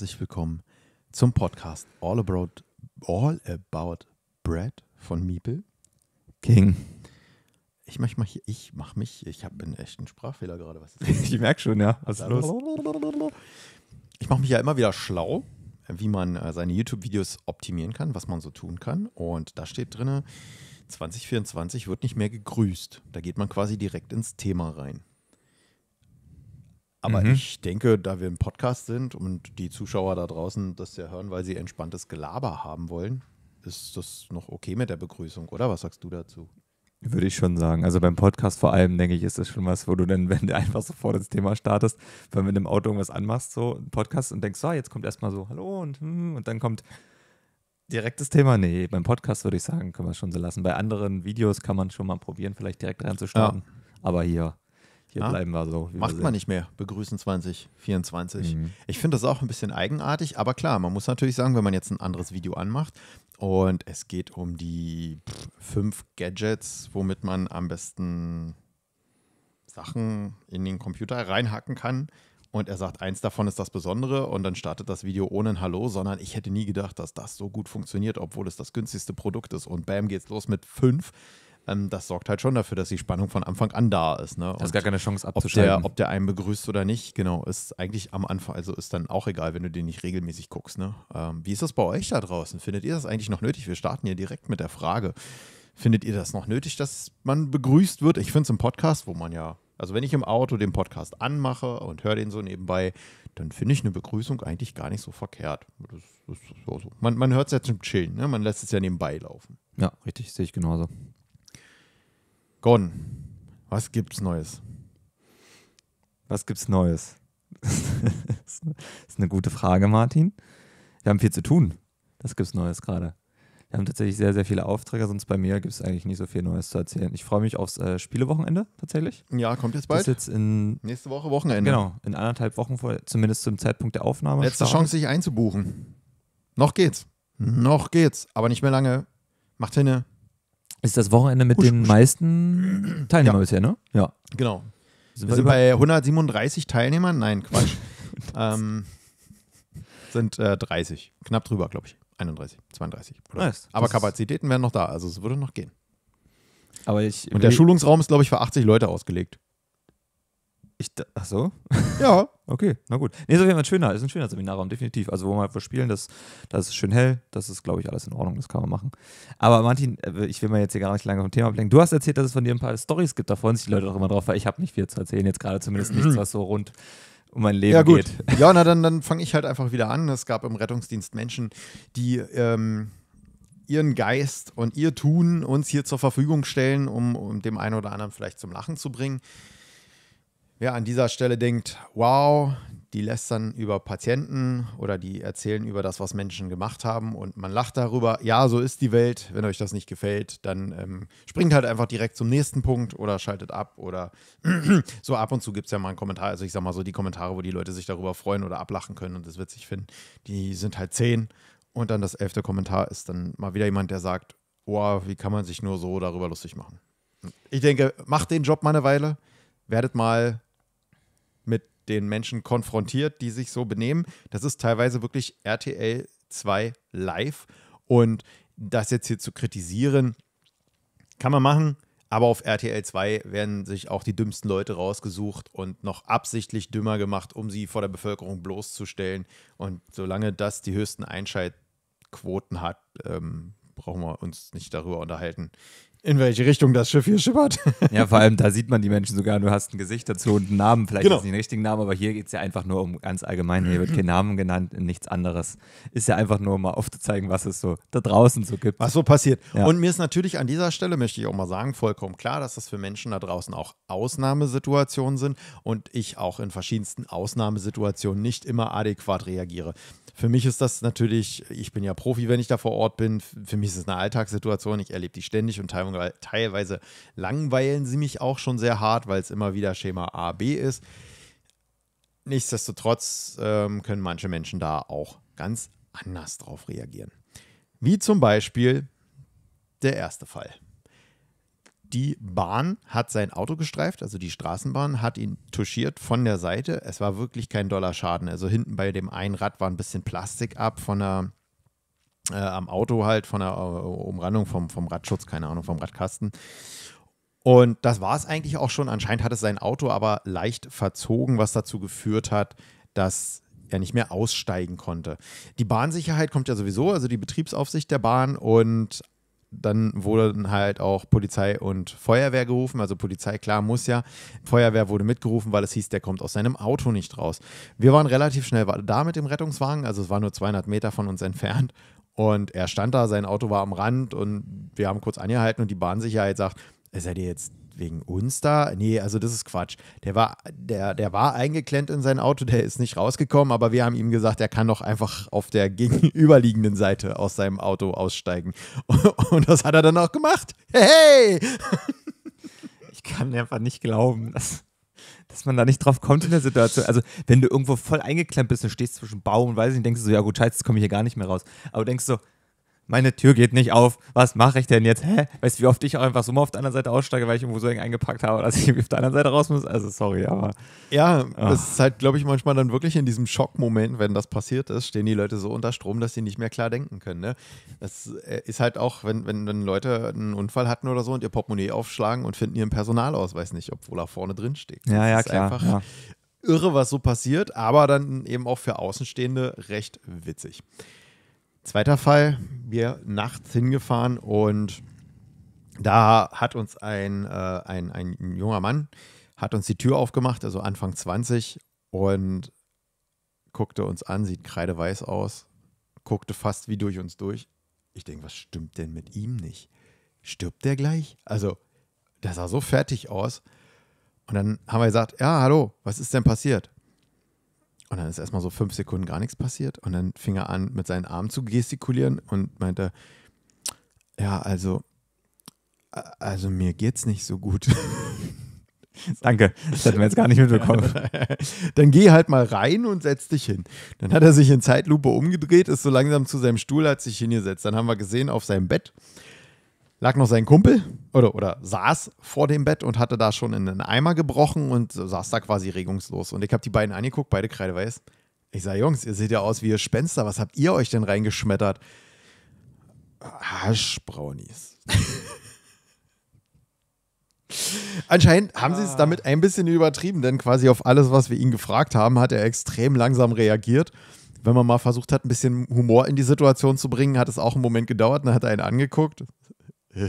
herzlich willkommen zum Podcast All About, All About Bread von Miepel. King. Ich mache mach, ich mach mich, ich habe einen echten Sprachfehler gerade. Was ich merke schon, ja. Was ist los? Ich mache mich ja immer wieder schlau, wie man äh, seine YouTube-Videos optimieren kann, was man so tun kann. Und da steht drin, 2024 wird nicht mehr gegrüßt. Da geht man quasi direkt ins Thema rein. Aber mhm. ich denke, da wir im Podcast sind und die Zuschauer da draußen das ja hören, weil sie entspanntes Gelaber haben wollen, ist das noch okay mit der Begrüßung, oder? Was sagst du dazu? Würde ich schon sagen. Also beim Podcast vor allem, denke ich, ist das schon was, wo du dann, wenn du einfach sofort ins Thema startest, wenn du mit dem Auto irgendwas anmachst, so ein Podcast und denkst, so, jetzt kommt erstmal so, hallo und, hm, und dann kommt direktes Thema. Nee, beim Podcast würde ich sagen, können wir es schon so lassen. Bei anderen Videos kann man schon mal probieren, vielleicht direkt reinzustarten. Ja. Aber hier hier ja? Ah. bleiben wir so. Macht wir man nicht mehr, begrüßen 2024. Mhm. Ich finde das auch ein bisschen eigenartig, aber klar, man muss natürlich sagen, wenn man jetzt ein anderes Video anmacht und es geht um die fünf Gadgets, womit man am besten Sachen in den Computer reinhacken kann. Und er sagt, eins davon ist das Besondere und dann startet das Video ohne ein Hallo, sondern ich hätte nie gedacht, dass das so gut funktioniert, obwohl es das günstigste Produkt ist. Und bam, geht's los mit fünf ähm, das sorgt halt schon dafür, dass die Spannung von Anfang an da ist. Ne? Und Hast gar keine Chance abzuschalten. Ob der, ob der einen begrüßt oder nicht, genau, ist eigentlich am Anfang, also ist dann auch egal, wenn du den nicht regelmäßig guckst. Ne? Ähm, wie ist das bei euch da draußen? Findet ihr das eigentlich noch nötig? Wir starten hier direkt mit der Frage. Findet ihr das noch nötig, dass man begrüßt wird? Ich finde es im Podcast, wo man ja also wenn ich im Auto den Podcast anmache und höre den so nebenbei, dann finde ich eine Begrüßung eigentlich gar nicht so verkehrt. Das, das so. Man, man hört es ja zum Chillen, ne? man lässt es ja nebenbei laufen. Ja, richtig, sehe ich genauso. Gon, was gibt's Neues? Was gibt's Neues? das ist eine gute Frage, Martin. Wir haben viel zu tun. Das gibt's Neues gerade. Wir haben tatsächlich sehr, sehr viele Aufträge, sonst bei mir gibt es eigentlich nicht so viel Neues zu erzählen. Ich freue mich aufs äh, Spielewochenende tatsächlich. Ja, kommt jetzt bald. Das ist jetzt in, Nächste Woche Wochenende. Genau, in anderthalb Wochen, vor, zumindest zum Zeitpunkt der Aufnahme. Letzte starten. Chance, sich einzubuchen. Noch geht's. Mhm. Noch geht's, aber nicht mehr lange. Macht hinne, ist das Wochenende mit Husch, den Husch. meisten Teilnehmern ja. bisher, ne? Ja. Genau. Sind wir, sind bei 137 Teilnehmern? Nein, Quatsch. ähm, sind äh, 30. Knapp drüber, glaube ich. 31, 32. Nice. Aber Kapazitäten wären noch da, also es würde noch gehen. Aber ich, Und der Schulungsraum ist, glaube ich, für 80 Leute ausgelegt. Ich, ach so? Ja. okay, na gut. Nee, ist auf jeden Fall ein schöner, ist ein schöner Seminarraum, definitiv. Also, wo wir halt spielen, das, das ist schön hell, das ist, glaube ich, alles in Ordnung, das kann man machen. Aber Martin, äh, ich will mal jetzt hier gar nicht lange vom Thema ablenken. Du hast erzählt, dass es von dir ein paar Stories gibt, da freuen sich die Leute auch immer drauf, weil ich habe nicht viel zu erzählen, jetzt gerade zumindest nichts, was so rund um mein Leben ja, gut. geht. Ja, na dann, dann fange ich halt einfach wieder an. Es gab im Rettungsdienst Menschen, die ähm, ihren Geist und ihr Tun uns hier zur Verfügung stellen, um, um dem einen oder anderen vielleicht zum Lachen zu bringen. Wer an dieser Stelle denkt, wow, die lästern über Patienten oder die erzählen über das, was Menschen gemacht haben und man lacht darüber, ja, so ist die Welt, wenn euch das nicht gefällt, dann ähm, springt halt einfach direkt zum nächsten Punkt oder schaltet ab oder so ab und zu gibt es ja mal einen Kommentar, also ich sag mal so die Kommentare, wo die Leute sich darüber freuen oder ablachen können und es witzig finden, die sind halt zehn und dann das elfte Kommentar ist dann mal wieder jemand, der sagt, oh, wie kann man sich nur so darüber lustig machen. Ich denke, macht den Job mal eine Weile, werdet mal mit den Menschen konfrontiert, die sich so benehmen. Das ist teilweise wirklich RTL 2 live. Und das jetzt hier zu kritisieren, kann man machen. Aber auf RTL 2 werden sich auch die dümmsten Leute rausgesucht und noch absichtlich dümmer gemacht, um sie vor der Bevölkerung bloßzustellen. Und solange das die höchsten Einschaltquoten hat, ähm, brauchen wir uns nicht darüber unterhalten, in welche Richtung das Schiff hier schippert. ja, vor allem, da sieht man die Menschen sogar, du hast ein Gesicht dazu und einen Namen, vielleicht genau. ist nicht den richtigen Namen, aber hier geht es ja einfach nur um ganz allgemein, hier wird kein Namen genannt, nichts anderes. Ist ja einfach nur, um mal aufzuzeigen, was es so da draußen so gibt. Was so passiert. Ja. Und mir ist natürlich an dieser Stelle, möchte ich auch mal sagen, vollkommen klar, dass das für Menschen da draußen auch Ausnahmesituationen sind und ich auch in verschiedensten Ausnahmesituationen nicht immer adäquat reagiere. Für mich ist das natürlich, ich bin ja Profi, wenn ich da vor Ort bin, für mich ist es eine Alltagssituation, ich erlebe die ständig und teilweise teilweise langweilen sie mich auch schon sehr hart, weil es immer wieder Schema A, B ist. Nichtsdestotrotz ähm, können manche Menschen da auch ganz anders drauf reagieren. Wie zum Beispiel der erste Fall. Die Bahn hat sein Auto gestreift, also die Straßenbahn hat ihn touchiert von der Seite. Es war wirklich kein Schaden. Also hinten bei dem einen Rad war ein bisschen Plastik ab von der äh, am Auto halt von der äh, Umrandung vom, vom Radschutz, keine Ahnung, vom Radkasten. Und das war es eigentlich auch schon. Anscheinend hat es sein Auto aber leicht verzogen, was dazu geführt hat, dass er nicht mehr aussteigen konnte. Die Bahnsicherheit kommt ja sowieso, also die Betriebsaufsicht der Bahn und dann wurden halt auch Polizei und Feuerwehr gerufen. Also Polizei, klar, muss ja. Feuerwehr wurde mitgerufen, weil es hieß, der kommt aus seinem Auto nicht raus. Wir waren relativ schnell da mit dem Rettungswagen, also es war nur 200 Meter von uns entfernt und er stand da, sein Auto war am Rand und wir haben kurz angehalten und die Bahnsicherheit sagt, seid ihr jetzt wegen uns da? Nee, also das ist Quatsch. Der war, der, der war eingeklemmt in sein Auto, der ist nicht rausgekommen, aber wir haben ihm gesagt, er kann doch einfach auf der gegenüberliegenden Seite aus seinem Auto aussteigen. Und das hat er dann auch gemacht. Hey! Ich kann einfach nicht glauben, dass dass man da nicht drauf kommt in der Situation. Also, wenn du irgendwo voll eingeklemmt bist und stehst zwischen Baum und weiß ich nicht, denkst du so, ja gut, scheiße, jetzt komme ich hier gar nicht mehr raus. Aber denkst du so, meine Tür geht nicht auf, was mache ich denn jetzt? Hä? Weißt du, wie oft ich auch einfach so mal auf der anderen Seite aussteige, weil ich irgendwo so eng eingepackt habe, dass ich auf der anderen Seite raus muss? Also sorry, aber. Ja, oh. es ist halt, glaube ich, manchmal dann wirklich in diesem Schockmoment, wenn das passiert ist, stehen die Leute so unter Strom, dass sie nicht mehr klar denken können. Ne? Das äh, ist halt auch, wenn, wenn, wenn Leute einen Unfall hatten oder so und ihr Portemonnaie aufschlagen und finden ihren Personalausweis nicht, obwohl er vorne drin steht. Ja, ja, klar. Einfach, ja irre, was so passiert, aber dann eben auch für Außenstehende recht witzig. Zweiter Fall, wir nachts hingefahren und da hat uns ein, äh, ein, ein junger Mann, hat uns die Tür aufgemacht, also Anfang 20 und guckte uns an, sieht kreideweiß aus, guckte fast wie durch uns durch. Ich denke, was stimmt denn mit ihm nicht? Stirbt der gleich? Also, der sah so fertig aus. Und dann haben wir gesagt, ja, hallo, was ist denn passiert? Und dann ist erstmal so fünf Sekunden gar nichts passiert. Und dann fing er an, mit seinen Armen zu gestikulieren und meinte, ja, also, also mir geht's nicht so gut. Danke, das hatten wir jetzt gar nicht mitbekommen. Dann geh halt mal rein und setz dich hin. Dann hat er sich in Zeitlupe umgedreht, ist so langsam zu seinem Stuhl, hat sich hingesetzt. Dann haben wir gesehen, auf seinem Bett lag noch sein Kumpel oder, oder saß vor dem Bett und hatte da schon in einen Eimer gebrochen und saß da quasi regungslos. Und ich habe die beiden angeguckt, beide kreideweiß. Ich sage, Jungs, ihr seht ja aus wie ihr Spenster. Was habt ihr euch denn reingeschmettert? Haschbrownies. Anscheinend haben ah. sie es damit ein bisschen übertrieben, denn quasi auf alles, was wir ihn gefragt haben, hat er extrem langsam reagiert. Wenn man mal versucht hat, ein bisschen Humor in die Situation zu bringen, hat es auch einen Moment gedauert. Dann hat er einen angeguckt, ja,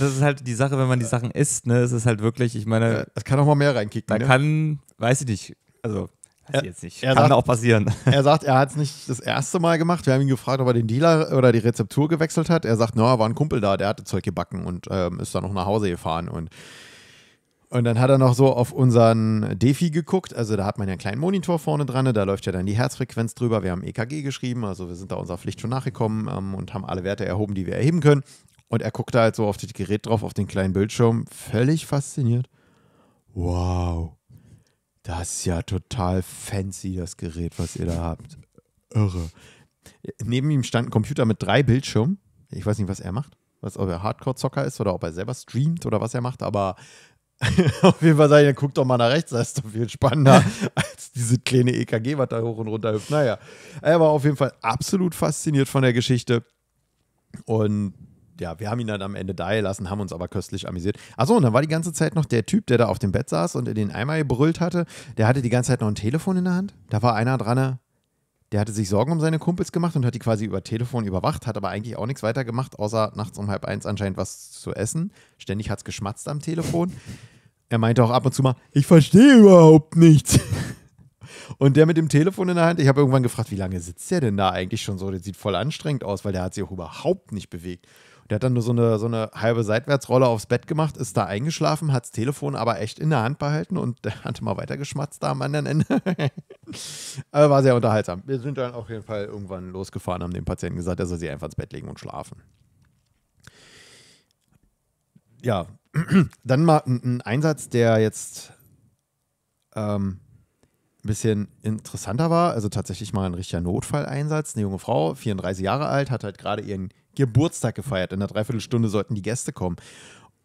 das ist halt die Sache, wenn man die Sachen isst, ne? Es ist halt wirklich, ich meine. Es kann auch mal mehr reinkicken. Da ne? kann, weiß ich nicht, also. weiß Er, jetzt nicht. Er Kann sagt, auch passieren. Er sagt, er hat es nicht das erste Mal gemacht. Wir haben ihn gefragt, ob er den Dealer oder die Rezeptur gewechselt hat. Er sagt, na, no, war ein Kumpel da, der hatte Zeug gebacken und ähm, ist dann noch nach Hause gefahren. Und und dann hat er noch so auf unseren Defi geguckt. Also da hat man ja einen kleinen Monitor vorne dran, ne? da läuft ja dann die Herzfrequenz drüber. Wir haben EKG geschrieben, also wir sind da unserer Pflicht schon nachgekommen ähm, und haben alle Werte erhoben, die wir erheben können. Und er guckt da halt so auf das Gerät drauf, auf den kleinen Bildschirm, völlig fasziniert. Wow, das ist ja total fancy, das Gerät, was ihr da habt. Irre. Neben ihm stand ein Computer mit drei Bildschirmen. Ich weiß nicht, was er macht was ob er Hardcore-Zocker ist oder ob er selber streamt oder was er macht, aber auf jeden Fall sage ich, dann guck doch mal nach rechts, das ist doch viel spannender als diese kleine EKG, was da hoch und runter hüpft. Naja, er war auf jeden Fall absolut fasziniert von der Geschichte. Und ja, wir haben ihn dann am Ende da gelassen, haben uns aber köstlich amüsiert. Achso, und dann war die ganze Zeit noch der Typ, der da auf dem Bett saß und in den Eimer gebrüllt hatte. Der hatte die ganze Zeit noch ein Telefon in der Hand. Da war einer dran, der hatte sich Sorgen um seine Kumpels gemacht und hat die quasi über Telefon überwacht, hat aber eigentlich auch nichts weiter gemacht, außer nachts um halb eins anscheinend was zu essen. Ständig hat es geschmatzt am Telefon. Er meinte auch ab und zu mal, ich verstehe überhaupt nichts. Und der mit dem Telefon in der Hand, ich habe irgendwann gefragt, wie lange sitzt der denn da eigentlich schon so? Der sieht voll anstrengend aus, weil der hat sich auch überhaupt nicht bewegt. Und der hat dann nur so eine, so eine halbe Seitwärtsrolle aufs Bett gemacht, ist da eingeschlafen, hat das Telefon aber echt in der Hand behalten und der hatte mal weitergeschmatzt da am anderen Ende. aber war sehr unterhaltsam. Wir sind dann auf jeden Fall irgendwann losgefahren, haben dem Patienten gesagt, er soll sich einfach ins Bett legen und schlafen. Ja, Dann mal ein, Einsatz, der jetzt ähm, ein bisschen interessanter war. Also tatsächlich mal ein richtiger Notfalleinsatz. Eine junge Frau, 34 Jahre alt, hat halt gerade ihren Geburtstag gefeiert. In einer Dreiviertelstunde sollten die Gäste kommen.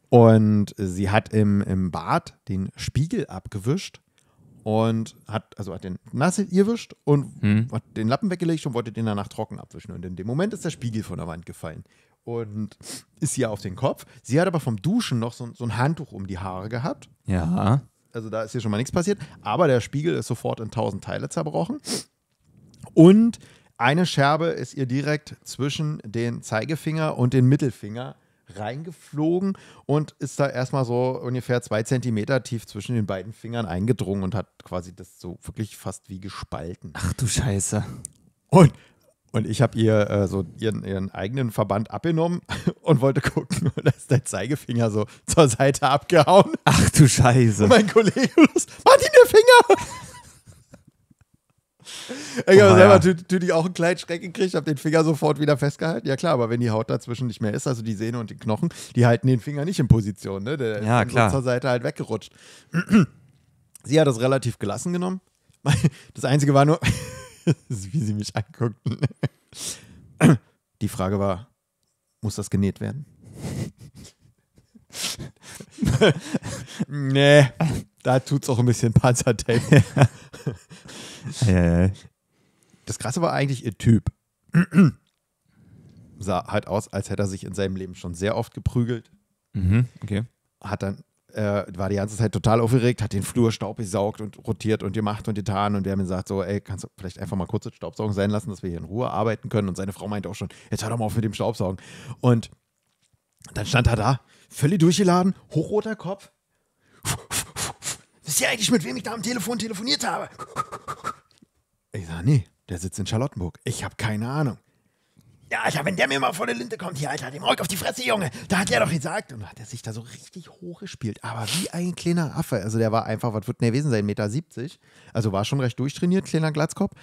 Und sie hat im, im Bad den Spiegel abgewischt und hat, also hat den nass gewischt und hm. hat den Lappen weggelegt und wollte den danach trocken abwischen. Und in dem Moment ist der Spiegel von der Wand gefallen und ist ihr auf den Kopf. Sie hat aber vom Duschen noch so, so ein Handtuch um die Haare gehabt. Ja. Also da ist hier schon mal nichts passiert. Aber der Spiegel ist sofort in tausend Teile zerbrochen. Und eine Scherbe ist ihr direkt zwischen den Zeigefinger und den Mittelfinger reingeflogen und ist da erstmal so ungefähr zwei Zentimeter tief zwischen den beiden Fingern eingedrungen und hat quasi das so wirklich fast wie gespalten. Ach du Scheiße. Und und ich habe ihr äh, so ihren, ihren eigenen Verband abgenommen und wollte gucken, und da ist der Zeigefinger so zur Seite abgehauen. Ach du Scheiße. Und mein Kollege los, Martin, der Finger! Ich habe oh, selber natürlich ja. auch einen kleinen Schreck gekriegt, habe den Finger sofort wieder festgehalten. Ja klar, aber wenn die Haut dazwischen nicht mehr ist, also die Sehne und die Knochen, die halten den Finger nicht in Position, ne? Der ja, ist klar. zur Seite halt weggerutscht. Sie hat das relativ gelassen genommen. Das Einzige war nur, wie sie mich anguckten. Die Frage war, muss das genäht werden? nee, da tut es auch ein bisschen Panzertape. Das Krasse war eigentlich ihr Typ. Sah halt aus, als hätte er sich in seinem Leben schon sehr oft geprügelt. Mhm, okay. Hat dann äh, war die ganze Zeit total aufgeregt, hat den Flur staubgesaugt und rotiert und gemacht und getan. Und wir haben gesagt, so, ey, kannst du vielleicht einfach mal kurz das Staubsaugen sein lassen, dass wir hier in Ruhe arbeiten können. Und seine Frau meinte auch schon, jetzt hör doch mal auf mit dem Staubsaugen. Und dann stand er da, völlig durchgeladen, hochroter Kopf. Wisst ihr eigentlich, mit wem ich da am Telefon telefoniert habe? Ich sage, nee, der sitzt in Charlottenburg. Ich habe keine Ahnung. Ja, Alter, wenn der mir mal vor der Linte kommt, hier, Alter, dem Holk auf die Fresse, Junge. Da hat er doch gesagt. Und hat er sich da so richtig hochgespielt. Aber wie ein kleiner Affe. Also der war einfach, was wird denn gewesen sein, Meter. 70. Also war schon recht durchtrainiert, kleiner Glatzkopf.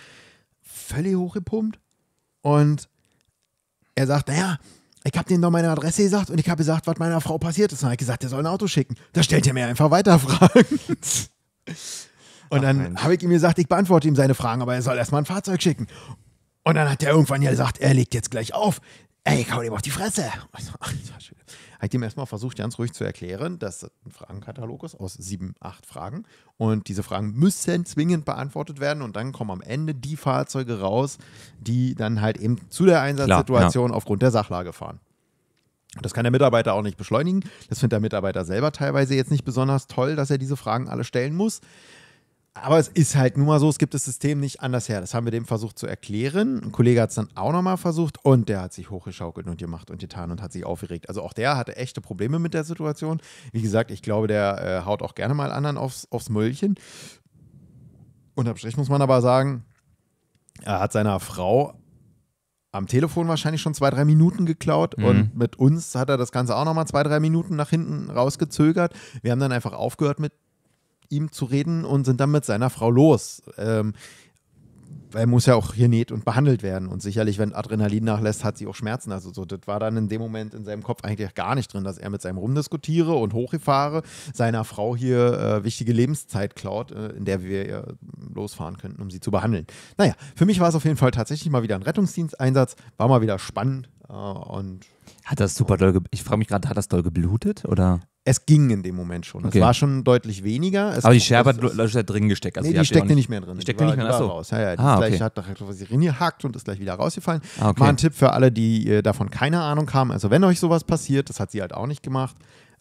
Völlig hochgepumpt. Und er sagt, naja, ich habe denen doch meine Adresse gesagt und ich habe gesagt, was meiner Frau passiert ist. Und er hat gesagt, der soll ein Auto schicken. Da stellt er mir einfach weiter Fragen. und dann habe ich ihm gesagt, ich beantworte ihm seine Fragen, aber er soll erstmal ein Fahrzeug schicken. Und dann hat er irgendwann ja gesagt, er legt jetzt gleich auf. Ey, hau dem auf die Fresse. Also, habe ich dem erstmal versucht, ganz ruhig zu erklären, dass das ein Fragenkatalog ist aus sieben, acht Fragen. Und diese Fragen müssen zwingend beantwortet werden. Und dann kommen am Ende die Fahrzeuge raus, die dann halt eben zu der Einsatzsituation Klar, ja. aufgrund der Sachlage fahren. Das kann der Mitarbeiter auch nicht beschleunigen. Das findet der Mitarbeiter selber teilweise jetzt nicht besonders toll, dass er diese Fragen alle stellen muss aber es ist halt nun mal so, es gibt das System nicht anders her. Das haben wir dem versucht zu erklären. Ein Kollege hat es dann auch nochmal versucht und der hat sich hochgeschaukelt und gemacht und getan und hat sich aufgeregt. Also auch der hatte echte Probleme mit der Situation. Wie gesagt, ich glaube, der äh, haut auch gerne mal anderen aufs, aufs Möllchen. Unterm Strich muss man aber sagen, er hat seiner Frau am Telefon wahrscheinlich schon zwei, drei Minuten geklaut mhm. und mit uns hat er das Ganze auch nochmal zwei, drei Minuten nach hinten rausgezögert. Wir haben dann einfach aufgehört mit ihm zu reden und sind dann mit seiner Frau los. Ähm, er muss ja auch hier näht und behandelt werden. Und sicherlich, wenn Adrenalin nachlässt, hat sie auch Schmerzen. Also so, das war dann in dem Moment in seinem Kopf eigentlich gar nicht drin, dass er mit seinem rumdiskutiere und hochfahre, seiner Frau hier äh, wichtige Lebenszeit klaut, äh, in der wir äh, losfahren könnten, um sie zu behandeln. Naja, für mich war es auf jeden Fall tatsächlich mal wieder ein Rettungsdiensteinsatz, war mal wieder spannend äh, und hat das super doll, ich frage mich gerade, hat das doll geblutet oder? Es ging in dem Moment schon. Okay. Es war schon deutlich weniger. Es aber die Scherbe hat es, da drin gesteckt. Also nee, die, steckte nicht mehr drin. Die steckte nicht mehr drin. Raus. Ja, ja, die ah, okay. hat sie reingehackt und ist gleich wieder rausgefallen. Ah, okay. Mal ein Tipp für alle, die äh, davon keine Ahnung haben. Also, wenn euch sowas passiert, das hat sie halt auch nicht gemacht,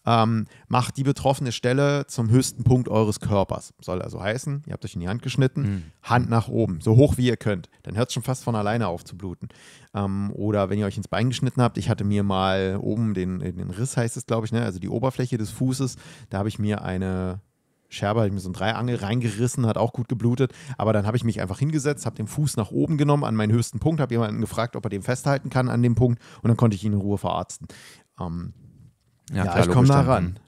ähm, macht die betroffene Stelle zum höchsten Punkt eures Körpers. Soll also heißen, ihr habt euch in die Hand geschnitten, mhm. Hand nach oben, so hoch wie ihr könnt. Dann hört es schon fast von alleine auf zu bluten. Ähm, oder wenn ihr euch ins Bein geschnitten habt, ich hatte mir mal oben den, den Riss, heißt es glaube ich, ne? also die Oberfläche des Fußes, da habe ich mir eine Scherbe, habe ich mir so ein Dreiangel reingerissen, hat auch gut geblutet. Aber dann habe ich mich einfach hingesetzt, habe den Fuß nach oben genommen an meinen höchsten Punkt, habe jemanden gefragt, ob er den festhalten kann an dem Punkt und dann konnte ich ihn in Ruhe verarzten. Ähm, ja, ja klar, ich komme da ran.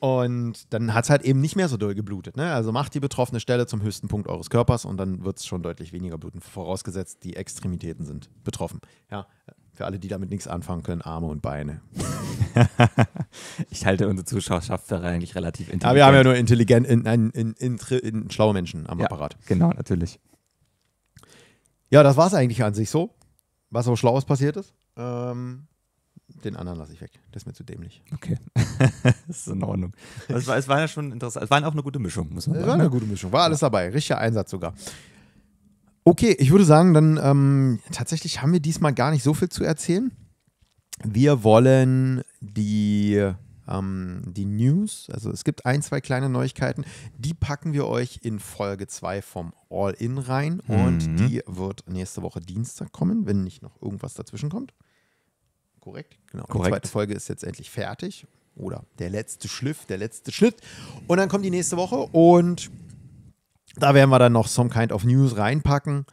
Und dann hat es halt eben nicht mehr so doll geblutet. Ne? Also macht die betroffene Stelle zum höchsten Punkt eures Körpers und dann wird es schon deutlich weniger bluten, vorausgesetzt, die Extremitäten sind betroffen. Ja, für alle, die damit nichts anfangen können, Arme und Beine. ich halte unsere Zuschauerschaft da eigentlich relativ intelligent. Aber wir haben ja nur intelligent, in, in, in, schlaue Menschen am ja, Apparat. Genau, natürlich. Ja, das war es eigentlich an sich so, was so Schlaues passiert ist. Ähm, den anderen lasse ich weg. Das ist mir zu dämlich. Okay. das ist in Ordnung. Es war, es war ja schon interessant. Es war auch eine gute Mischung, muss man sagen. Es war eine gute Mischung. War alles dabei. Richtiger Einsatz sogar. Okay, ich würde sagen, dann ähm, tatsächlich haben wir diesmal gar nicht so viel zu erzählen. Wir wollen die, ähm, die News, also es gibt ein, zwei kleine Neuigkeiten, die packen wir euch in Folge 2 vom All-In rein und mhm. die wird nächste Woche Dienstag kommen, wenn nicht noch irgendwas dazwischen kommt korrekt? Genau. Korrekt. Die zweite Folge ist jetzt endlich fertig. Oder der letzte Schliff, der letzte Schlitt. Und dann kommt die nächste Woche und da werden wir dann noch Some Kind of News reinpacken.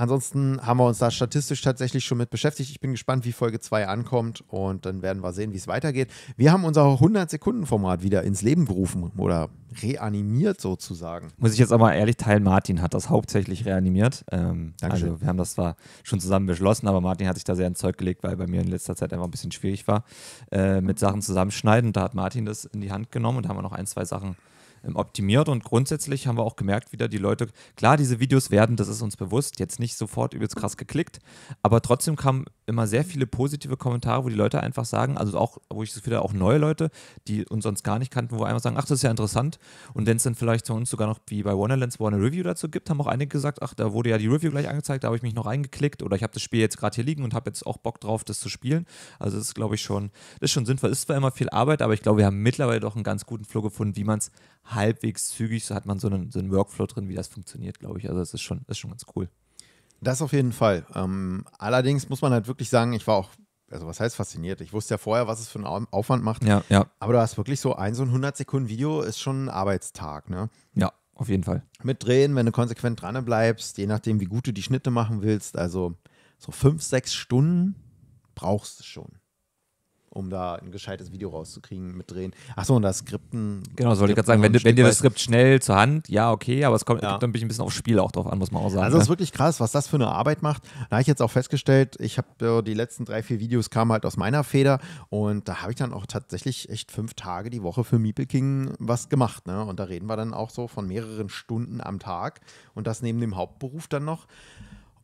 Ansonsten haben wir uns da statistisch tatsächlich schon mit beschäftigt. Ich bin gespannt, wie Folge 2 ankommt und dann werden wir sehen, wie es weitergeht. Wir haben unser 100-Sekunden-Format wieder ins Leben gerufen oder reanimiert sozusagen. Muss ich jetzt auch mal ehrlich teilen, Martin hat das hauptsächlich reanimiert. Ähm, also wir haben das zwar schon zusammen beschlossen, aber Martin hat sich da sehr ins Zeug gelegt, weil bei mir in letzter Zeit einfach ein bisschen schwierig war äh, mit Sachen zusammenschneiden. da hat Martin das in die Hand genommen und da haben wir noch ein, zwei Sachen äh, ähm, optimiert und grundsätzlich haben wir auch gemerkt, wieder die Leute, klar, diese Videos werden, das ist uns bewusst, jetzt nicht sofort übelst krass geklickt, aber trotzdem kam immer sehr viele positive Kommentare, wo die Leute einfach sagen, also auch, wo ich so viele auch neue Leute, die uns sonst gar nicht kannten, wo einfach sagen, ach, das ist ja interessant. Und wenn es dann vielleicht zu uns sogar noch wie bei Wonderlands, wo eine Review dazu gibt, haben auch einige gesagt, ach, da wurde ja die Review gleich angezeigt, da habe ich mich noch reingeklickt oder ich habe das Spiel jetzt gerade hier liegen und habe jetzt auch Bock drauf, das zu spielen. Also das ist, glaube ich, schon, das ist schon sinnvoll. Ist zwar immer viel Arbeit, aber ich glaube, wir haben mittlerweile doch einen ganz guten Flow gefunden, wie man es halbwegs zügig, so hat man so einen, so einen Workflow drin, wie das funktioniert, glaube ich. Also das ist schon, das ist schon ganz cool. Das auf jeden Fall. Ähm, allerdings muss man halt wirklich sagen, ich war auch, also was heißt fasziniert? Ich wusste ja vorher, was es für einen Aufwand macht. Ja, ja. Aber du hast wirklich so ein, so ein 100 Sekunden Video ist schon ein Arbeitstag, ne? Ja, auf jeden Fall. Mit Drehen, wenn du konsequent dran bleibst, je nachdem, wie gut du die Schnitte machen willst. Also so fünf, sechs Stunden brauchst du schon um da ein gescheites Video rauszukriegen, mitdrehen. Achso, und das Skripten. Genau, sollte ich gerade sagen, wenn, wenn dir das Skript schnell zur Hand, ja, okay, aber es kommt, ja. kommt ein bisschen aufs Spiel auch drauf an, muss man auch sagen. Also, es ne? ist wirklich krass, was das für eine Arbeit macht. Da habe ich jetzt auch festgestellt, ich habe äh, die letzten drei, vier Videos kamen halt aus meiner Feder und da habe ich dann auch tatsächlich echt fünf Tage die Woche für Meeple King was gemacht. Ne? Und da reden wir dann auch so von mehreren Stunden am Tag und das neben dem Hauptberuf dann noch.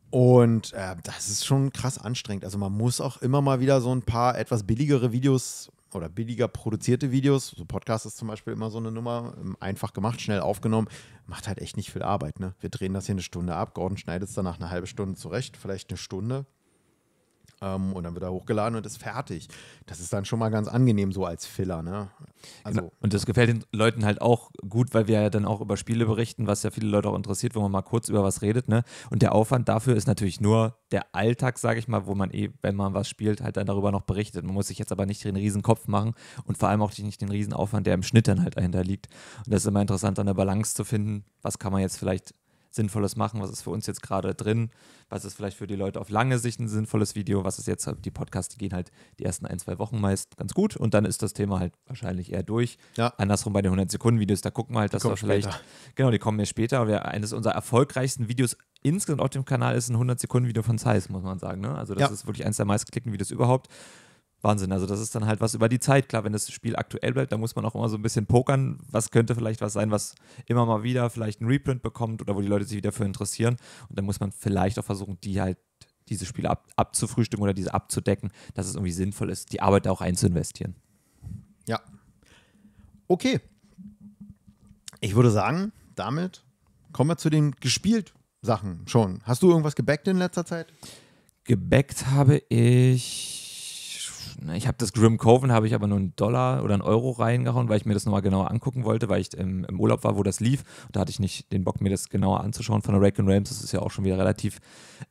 Und äh, das ist schon krass anstrengend. Also man muss auch immer mal wieder so ein paar etwas billigere Videos oder billiger produzierte Videos, so Podcast ist zum Beispiel immer so eine Nummer, ähm, einfach gemacht, schnell aufgenommen, macht halt echt nicht viel Arbeit. Ne? Wir drehen das hier eine Stunde ab, Gordon schneidet es danach eine halbe Stunde zurecht, vielleicht eine Stunde, ähm, und dann wird er hochgeladen und ist fertig. Das ist dann schon mal ganz angenehm so als Filler. Ne? Also, genau. Und das gefällt den Leuten halt auch gut, weil wir ja dann auch über Spiele berichten, was ja viele Leute auch interessiert, wo man mal kurz über was redet. Ne? Und der Aufwand dafür ist natürlich nur der Alltag, sage ich mal, wo man eh, wenn man was spielt, halt dann darüber noch berichtet. Man muss sich jetzt aber nicht den riesen Kopf machen und vor allem auch nicht den riesen Aufwand, der im Schnitt dann halt dahinter liegt. Und das ist immer interessant, dann eine Balance zu finden, was kann man jetzt vielleicht Sinnvolles machen, was ist für uns jetzt gerade drin, was ist vielleicht für die Leute auf lange Sicht ein sinnvolles Video, was ist jetzt, äh, die Podcasts, die gehen halt die ersten ein, zwei Wochen meist ganz gut und dann ist das Thema halt wahrscheinlich eher durch. Ja. Andersrum bei den 100-Sekunden-Videos, da gucken wir halt, dass wir vielleicht, später. genau, die kommen ja später, aber eines unserer erfolgreichsten Videos insgesamt auf dem Kanal ist ein 100-Sekunden-Video von Zeiss, muss man sagen. Ne? Also das ja. ist wirklich eines der meistgeklickten Videos überhaupt. Wahnsinn. Also das ist dann halt was über die Zeit. Klar, wenn das Spiel aktuell bleibt, dann muss man auch immer so ein bisschen pokern. Was könnte vielleicht was sein, was immer mal wieder vielleicht ein Reprint bekommt oder wo die Leute sich wieder für interessieren. Und dann muss man vielleicht auch versuchen, die halt diese Spiele ab, abzufrühstücken oder diese abzudecken, dass es irgendwie sinnvoll ist, die Arbeit da auch einzuinvestieren. Ja. Okay. Ich würde sagen, damit kommen wir zu den gespielt Sachen schon. Hast du irgendwas gebackt in letzter Zeit? Gebackt habe ich Ne, ich habe das Grim Coven, habe ich aber nur einen Dollar oder einen Euro reingehauen, weil ich mir das nochmal genauer angucken wollte, weil ich im, ähm, im, Urlaub war, wo das lief. Da hatte ich nicht den Bock, mir das genauer anzuschauen. Von Arakan Rams, das ist ja auch schon wieder relativ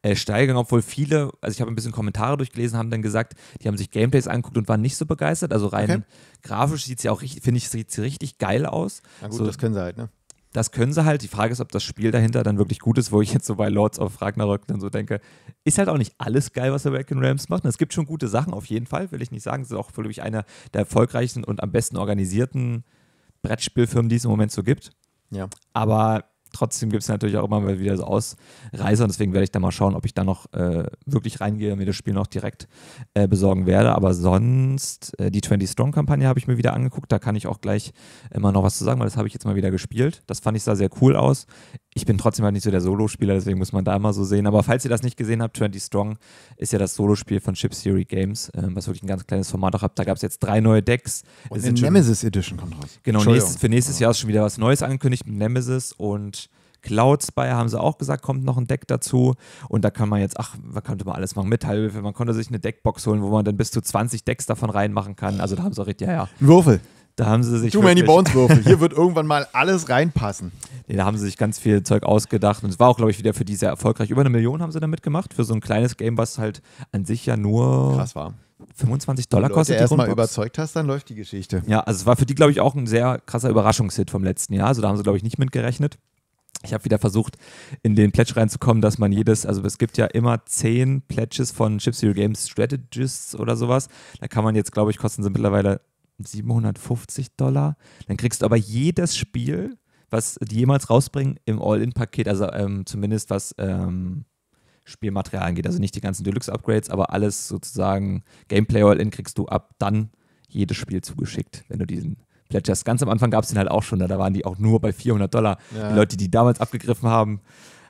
äh, steil gegangen, obwohl viele, also ich habe ein bisschen Kommentare durchgelesen, haben dann gesagt, die haben sich Gameplays angeguckt und waren nicht so begeistert. Also rein okay. grafisch sieht sie ja auch richtig, finde ich, sieht sie richtig geil aus. Na gut, so, das können sie halt, ne? Das können sie halt. Die Frage ist, ob das Spiel dahinter dann wirklich gut ist, wo ich jetzt so bei Lords of Ragnarök dann so denke, ist halt auch nicht alles geil, was American Realms macht. Es gibt schon gute Sachen, auf jeden Fall, will ich nicht sagen. Es ist auch, glaube ich, einer der erfolgreichsten und am besten organisierten Brettspielfirmen, die es im Moment so gibt. Ja. Aber Trotzdem gibt es natürlich auch immer wieder so Ausreißer und deswegen werde ich da mal schauen, ob ich da noch äh, wirklich reingehe, und mir das Spiel noch direkt äh, besorgen werde. Aber sonst, äh, die 20 Strong-Kampagne habe ich mir wieder angeguckt, da kann ich auch gleich immer noch was zu sagen, weil das habe ich jetzt mal wieder gespielt. Das fand ich sah sehr cool aus. Ich bin trotzdem halt nicht so der Solo-Spieler, deswegen muss man da immer so sehen. Aber falls ihr das nicht gesehen habt, 20 Strong ist ja das Solo-Spiel von Chip Theory Games, ähm, was wirklich ein ganz kleines Format auch hat. Da gab es jetzt drei neue Decks. Und eine Nemesis Edition kommt raus. Genau, nächstes, für nächstes Jahr ist schon wieder was Neues angekündigt mit Nemesis und Cloud Spy haben sie auch gesagt, kommt noch ein Deck dazu. Und da kann man jetzt, ach, man könnte mal alles machen mit Man konnte sich eine Deckbox holen, wo man dann bis zu 20 Decks davon reinmachen kann. Also da haben sie auch richtig, ja, ja. Ein Würfel. Da haben sie sich. Too many Bones Würfel. Hier wird irgendwann mal alles reinpassen. Nee, da haben sie sich ganz viel Zeug ausgedacht. Und es war auch, glaube ich, wieder für die sehr erfolgreich. Über eine Million haben sie damit gemacht. Für so ein kleines Game, was halt an sich ja nur. Krass war. 25 Dollar Leute, kostet die erstmal überzeugt hast, dann läuft die Geschichte. Ja, also es war für die, glaube ich, auch ein sehr krasser Überraschungshit vom letzten Jahr. Also da haben sie, glaube ich, nicht mitgerechnet. Ich habe wieder versucht, in den Pledge reinzukommen, dass man jedes, also es gibt ja immer zehn Pledges von Chip Zero Games Strategists oder sowas. Da kann man jetzt, glaube ich, kosten sind mittlerweile 750 Dollar. Dann kriegst du aber jedes Spiel, was die jemals rausbringen, im All-In-Paket, also ähm, zumindest was ähm, Spielmaterial angeht. Also nicht die ganzen Deluxe-Upgrades, aber alles sozusagen Gameplay All-In kriegst du ab dann jedes Spiel zugeschickt, wenn du diesen Pledgers. Ganz am Anfang gab es den halt auch schon, ne? da waren die auch nur bei 400 Dollar. Ja. Die Leute, die damals abgegriffen haben,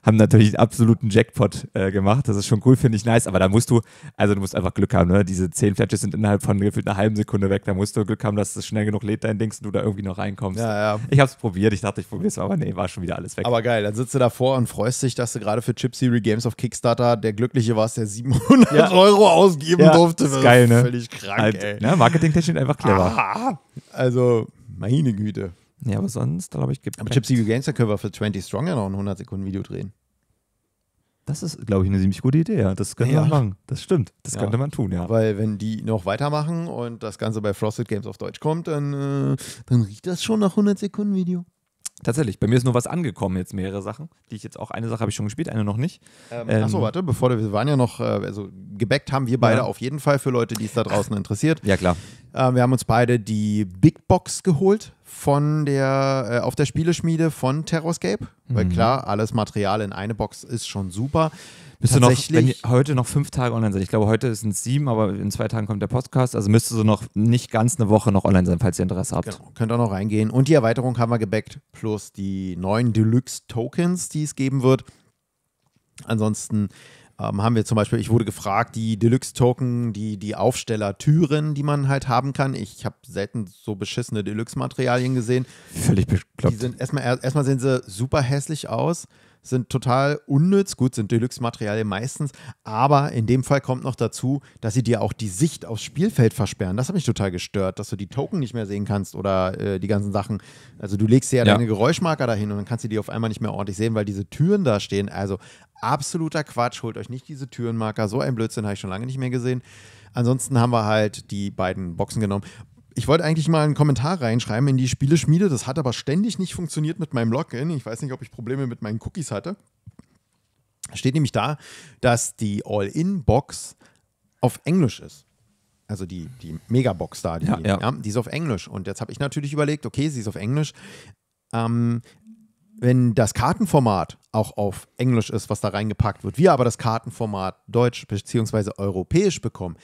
haben natürlich einen absoluten Jackpot äh, gemacht. Das ist schon cool, finde ich nice. Aber da musst du, also du musst einfach Glück haben. Ne? Diese zehn Fletches sind innerhalb von gefühlt einer halben Sekunde weg. Da musst du Glück haben, dass es schnell genug lädt, dein Dings, und du da irgendwie noch reinkommst. Ja, ja. Ich habe es probiert. Ich dachte, ich probiere es, aber nee, war schon wieder alles weg. Aber geil, dann sitzt du davor und freust dich, dass du gerade für Chip Theory Games auf Kickstarter der Glückliche warst, der 700 ja. Euro ausgeben ja, durfte. Das ist geil, ne? Völlig krank, halt, ey. Ne? Marketingtechnisch einfach clever. Aha. Also, meine Güte. Ja, aber sonst, glaube ich, gibt es. Aber Chipsy Gangster können wir für 20 Strong ja noch ein 100 Sekunden Video drehen. Das ist, glaube ich, eine ziemlich gute Idee, ja. Das könnte ja. man machen. Das stimmt. Das ja. könnte man tun, ja. Weil wenn die noch weitermachen und das Ganze bei Frosted Games auf Deutsch kommt, dann, äh, dann riecht das schon nach 100 Sekunden Video. Tatsächlich, bei mir ist nur was angekommen, jetzt mehrere Sachen, die ich jetzt auch, eine Sache habe ich schon gespielt, eine noch nicht. Ähm, ähm, achso, warte, bevor wir, wir waren ja noch, äh, also gebackt haben wir beide ja. auf jeden Fall für Leute, die es da draußen interessiert. Ja, klar. Äh, wir haben uns beide die Big Box geholt von der äh, auf der Spieleschmiede von Terrorscape. mhm. weil klar, alles Material in eine Box ist schon super. Müsste noch, wenn heute noch fünf Tage online sein. Ich glaube, heute sind es sieben, aber in zwei Tagen kommt der Podcast. Also müsste so noch nicht ganz eine Woche noch online sein, falls ihr Interesse habt. Genau, könnt auch noch reingehen. Und die Erweiterung haben wir gebackt, plus die neuen Deluxe-Tokens, die es geben wird. Ansonsten ähm, haben wir zum Beispiel, ich wurde gefragt, die Deluxe-Token, die, die Aufstellertüren, die man halt haben kann. Ich habe selten so beschissene Deluxe-Materialien gesehen. Völlig bekloppt. Die sind erstmal, erstmal sehen sie super hässlich aus sind total unnütz. Gut, sind Deluxe-Materialien meistens, aber in dem Fall kommt noch dazu, dass sie dir auch die Sicht aufs Spielfeld versperren. Das hat mich total gestört, dass du die Token nicht mehr sehen kannst oder äh, die ganzen Sachen. Also du legst dir ja, ja deine Geräuschmarker dahin und dann kannst du die auf einmal nicht mehr ordentlich sehen, weil diese Türen da stehen. Also absoluter Quatsch, holt euch nicht diese Türenmarker. So ein Blödsinn habe ich schon lange nicht mehr gesehen. Ansonsten haben wir halt die beiden Boxen genommen ich wollte eigentlich mal einen Kommentar reinschreiben in die Spieleschmiede. Das hat aber ständig nicht funktioniert mit meinem Login. Ich weiß nicht, ob ich Probleme mit meinen Cookies hatte. Steht nämlich da, dass die All-In-Box auf Englisch ist. Also die, die Megabox da, die, ja, ja. Ja, die ist auf Englisch. Und jetzt habe ich natürlich überlegt, okay, sie ist auf Englisch. Ähm, wenn das Kartenformat auch auf Englisch ist, was da reingepackt wird, wir aber das Kartenformat Deutsch bzw. europäisch bekommen,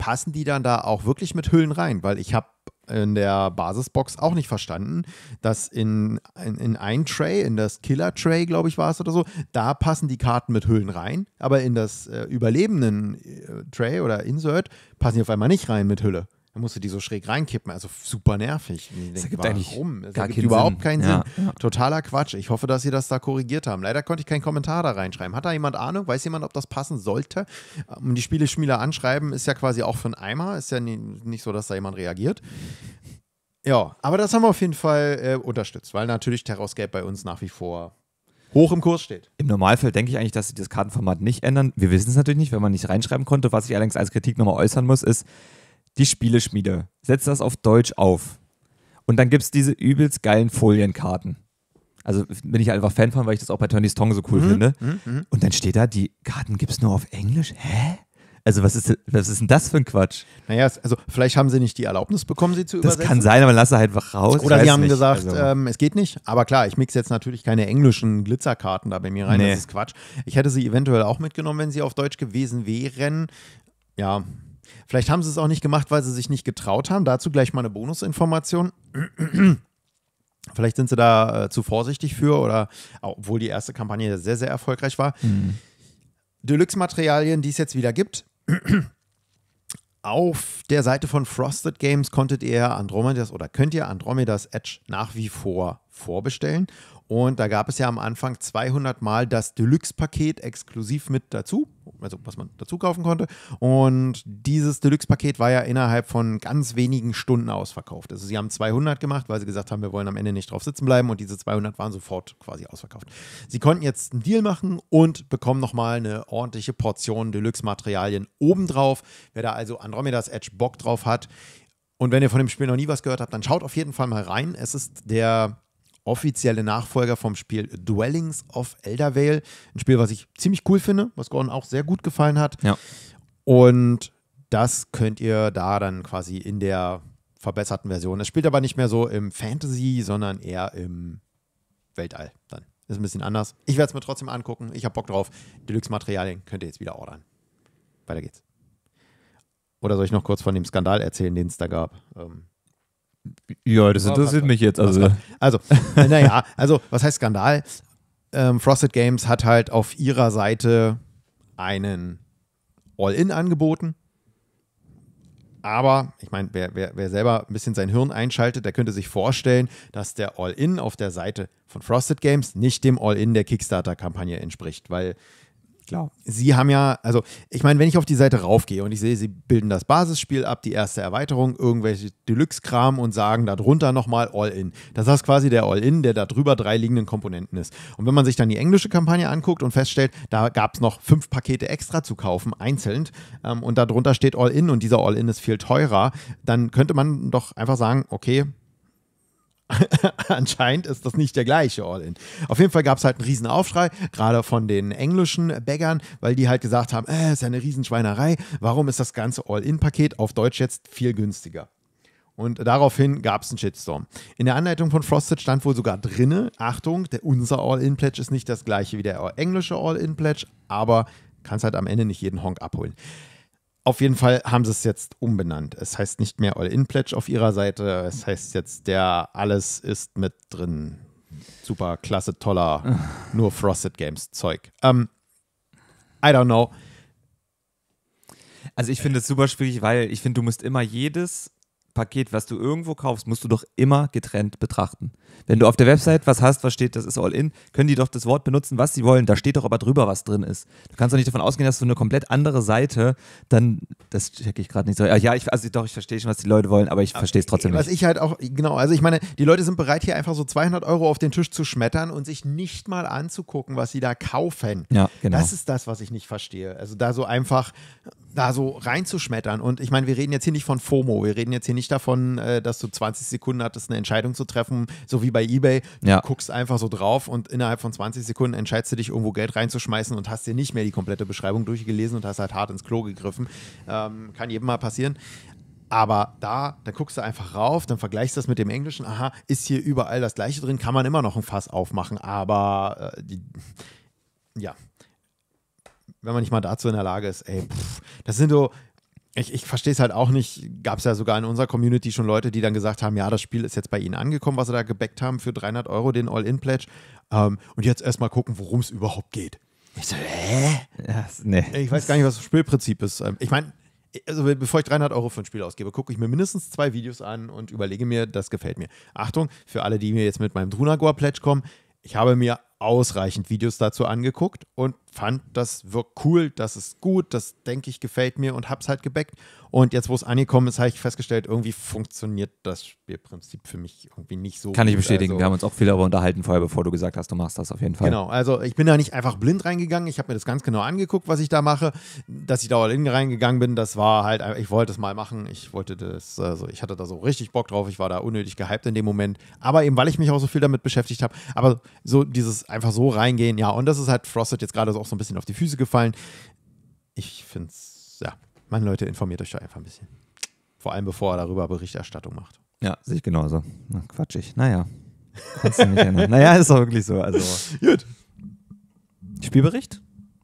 passen die dann da auch wirklich mit Hüllen rein? Weil ich habe in der Basisbox auch nicht verstanden, dass in, in, in ein Tray, in das Killer-Tray, glaube ich, war es oder so, da passen die Karten mit Hüllen rein, aber in das äh, überlebenden äh, Tray oder Insert passen die auf einmal nicht rein mit Hülle. Dann musst du die so schräg reinkippen, also super nervig. das denke, gibt eigentlich warum? Das gar ergibt keinen überhaupt Sinn. keinen Sinn. Ja. Totaler Quatsch. Ich hoffe, dass sie das da korrigiert haben. Leider konnte ich keinen Kommentar da reinschreiben. Hat da jemand Ahnung? Weiß jemand, ob das passen sollte? Um ähm, die Spieleschmieler anschreiben ist ja quasi auch für einen Eimer. Ist ja nicht so, dass da jemand reagiert. Ja, aber das haben wir auf jeden Fall äh, unterstützt, weil natürlich Terrascape bei uns nach wie vor hoch im Kurs steht. Im Normalfall denke ich eigentlich, dass sie das Kartenformat nicht ändern. Wir wissen es natürlich nicht, wenn man nicht reinschreiben konnte. Was ich allerdings als Kritik nochmal äußern muss, ist, die Spieleschmiede. Setzt das auf Deutsch auf. Und dann gibt es diese übelst geilen Folienkarten. Also bin ich einfach Fan von, weil ich das auch bei Tony's Tong so cool mhm. finde. Mhm. mhm. Und dann steht da, die Karten gibt es nur auf Englisch. Hä? Also was ist, was ist denn das für ein Quatsch? Naja, also vielleicht haben sie nicht die Erlaubnis bekommen, sie zu das übersetzen. Das kann sein, aber lass sie halt raus. Oder sie haben nicht. gesagt, also. ähm, es geht nicht. Aber klar, ich mixe jetzt natürlich keine englischen Glitzerkarten da bei mir rein. Nee. Das ist Quatsch. Ich hätte sie eventuell auch mitgenommen, wenn sie auf Deutsch gewesen wären. Ja, Vielleicht haben sie es auch nicht gemacht, weil sie sich nicht getraut haben. Dazu gleich mal eine Bonusinformation. Vielleicht sind sie da äh, zu vorsichtig für oder obwohl die erste Kampagne sehr, sehr erfolgreich war. Mhm. Deluxe-Materialien, die es jetzt wieder gibt. Auf der Seite von Frosted Games konntet ihr Andromedas oder könnt ihr Andromedas Edge nach wie vor vorbestellen. Und da gab es ja am Anfang 200 Mal das Deluxe-Paket exklusiv mit dazu also was man dazu kaufen konnte. Und dieses Deluxe-Paket war ja innerhalb von ganz wenigen Stunden ausverkauft. Also sie haben 200 gemacht, weil sie gesagt haben, wir wollen am Ende nicht drauf sitzen bleiben und diese 200 waren sofort quasi ausverkauft. Sie konnten jetzt einen Deal machen und bekommen nochmal eine ordentliche Portion Deluxe-Materialien obendrauf. Wer da also Andromedas Edge Bock drauf hat, und wenn ihr von dem Spiel noch nie was gehört habt, dann schaut auf jeden Fall mal rein. Es ist der offizielle Nachfolger vom Spiel Dwellings of Elder Vale. Ein Spiel, was ich ziemlich cool finde, was Gordon auch sehr gut gefallen hat. Ja. Und das könnt ihr da dann quasi in der verbesserten Version. Es spielt aber nicht mehr so im Fantasy, sondern eher im Weltall dann. Ist ein bisschen anders. Ich werde es mir trotzdem angucken. Ich habe Bock drauf. Deluxe-Materialien könnt ihr jetzt wieder ordern. Weiter geht's. Oder soll ich noch kurz von dem Skandal erzählen, den es da gab? Ähm, ja, das interessiert mich jetzt. Also, also naja, also was heißt Skandal? Ähm, Frosted Games hat halt auf ihrer Seite einen All-In angeboten. Aber ich meine, wer, wer, wer selber ein bisschen sein Hirn einschaltet, der könnte sich vorstellen, dass der All-In auf der Seite von Frosted Games nicht dem All-In der Kickstarter-Kampagne entspricht, weil Klar. Sie haben ja, also ich meine, wenn ich auf die Seite raufgehe und ich sehe, Sie bilden das Basisspiel ab, die erste Erweiterung, irgendwelche Deluxe-Kram und sagen darunter nochmal All-In. Das ist quasi der All-In, der da drüber drei liegenden Komponenten ist. Und wenn man sich dann die englische Kampagne anguckt und feststellt, da gab es noch fünf Pakete extra zu kaufen, einzeln, ähm, und darunter steht All-In und dieser All-In ist viel teurer, dann könnte man doch einfach sagen, okay, Anscheinend ist das nicht der gleiche All-In. Auf jeden Fall gab es halt einen riesen Aufschrei, gerade von den englischen Bäckern, weil die halt gesagt haben, äh, ist ja eine Riesenschweinerei, warum ist das ganze All-In-Paket auf Deutsch jetzt viel günstiger? Und daraufhin gab es einen Shitstorm. In der Anleitung von Frosted stand wohl sogar drinne, Achtung, der unser All-In-Pledge ist nicht das gleiche wie der englische All-In-Pledge, aber kann es halt am Ende nicht jeden Honk abholen. Auf jeden Fall haben sie es jetzt umbenannt. Es heißt nicht mehr All-In-Pledge auf ihrer Seite. Es heißt jetzt der Alles ist mit drin. Super, klasse, toller, nur Frosted Games Zeug. Ähm, I don't know. Also ich finde es super schwierig, weil ich finde, du musst immer jedes Paket, was du irgendwo kaufst, musst du doch immer getrennt betrachten. Wenn du auf der Website was hast, was steht, das ist all in, können die doch das Wort benutzen, was sie wollen. Da steht doch aber drüber, was drin ist. Du kannst doch nicht davon ausgehen, dass du eine komplett andere Seite dann, das checke ich gerade nicht so. Ja, ich, also doch, ich verstehe schon, was die Leute wollen, aber ich ah, verstehe es trotzdem nicht. Was ich halt auch, genau, also ich meine, die Leute sind bereit, hier einfach so 200 Euro auf den Tisch zu schmettern und sich nicht mal anzugucken, was sie da kaufen. Ja, genau. Das ist das, was ich nicht verstehe. Also da so einfach da so reinzuschmettern. Und ich meine, wir reden jetzt hier nicht von FOMO, wir reden jetzt hier nicht davon, äh, dass du 20 Sekunden hattest, eine Entscheidung zu treffen, so wie bei bei eBay, du guckst einfach so drauf und innerhalb von 20 Sekunden entscheidest du dich, irgendwo Geld reinzuschmeißen und hast dir nicht mehr die komplette Beschreibung durchgelesen und hast halt hart ins Klo gegriffen. Ähm, kann jedem mal passieren. Aber da, da guckst du einfach rauf, dann vergleichst das mit dem Englischen. Aha, ist hier überall das Gleiche drin, kann man immer noch ein Fass aufmachen. Aber äh, die, ja, wenn man nicht mal dazu in der Lage ist, ey, pff, das sind so ich, ich verstehe es halt auch nicht. Gab es ja sogar in unserer Community schon Leute, die dann gesagt haben: Ja, das Spiel ist jetzt bei Ihnen angekommen, was Sie da gebackt haben für 300 Euro, den All-In-Pledge. Ähm, und jetzt erstmal gucken, worum es überhaupt geht. Ich so, hä? Ja, nee. Ich weiß gar nicht, was das Spielprinzip ist. Ähm, ich meine, also bevor ich 300 Euro für ein Spiel ausgebe, gucke ich mir mindestens zwei Videos an und überlege mir, das gefällt mir. Achtung, für alle, die mir jetzt mit meinem Drunagor-Pledge kommen, ich habe mir ausreichend Videos dazu angeguckt und fand, das wirkt cool, das ist gut, das denke ich gefällt mir und habe es halt gebackt. Und jetzt, wo es angekommen ist, habe ich festgestellt, irgendwie funktioniert das Spielprinzip für mich irgendwie nicht so. Kann gut. ich bestätigen. Also, wir haben uns auch viel darüber unterhalten vorher, bevor du gesagt hast, du machst das auf jeden Fall. Genau. Also ich bin da nicht einfach blind reingegangen. Ich habe mir das ganz genau angeguckt, was ich da mache. Dass ich da all in reingegangen bin, das war halt, ich wollte es mal machen. Ich wollte das, also ich hatte da so richtig Bock drauf. Ich war da unnötig gehypt in dem Moment. Aber eben, weil ich mich auch so viel damit beschäftigt habe. Aber so dieses einfach so reingehen, ja. Und das ist halt Frosted jetzt gerade so auch so ein bisschen auf die Füße gefallen. Ich finde es, ja, meine Leute, informiert euch da einfach ein bisschen. Vor allem, bevor er darüber Berichterstattung macht. Ja, sehe ich genauso. quatschig. Naja. Kannst du mich erinnern. naja, ist doch wirklich so. Also. Gut. Spielbericht?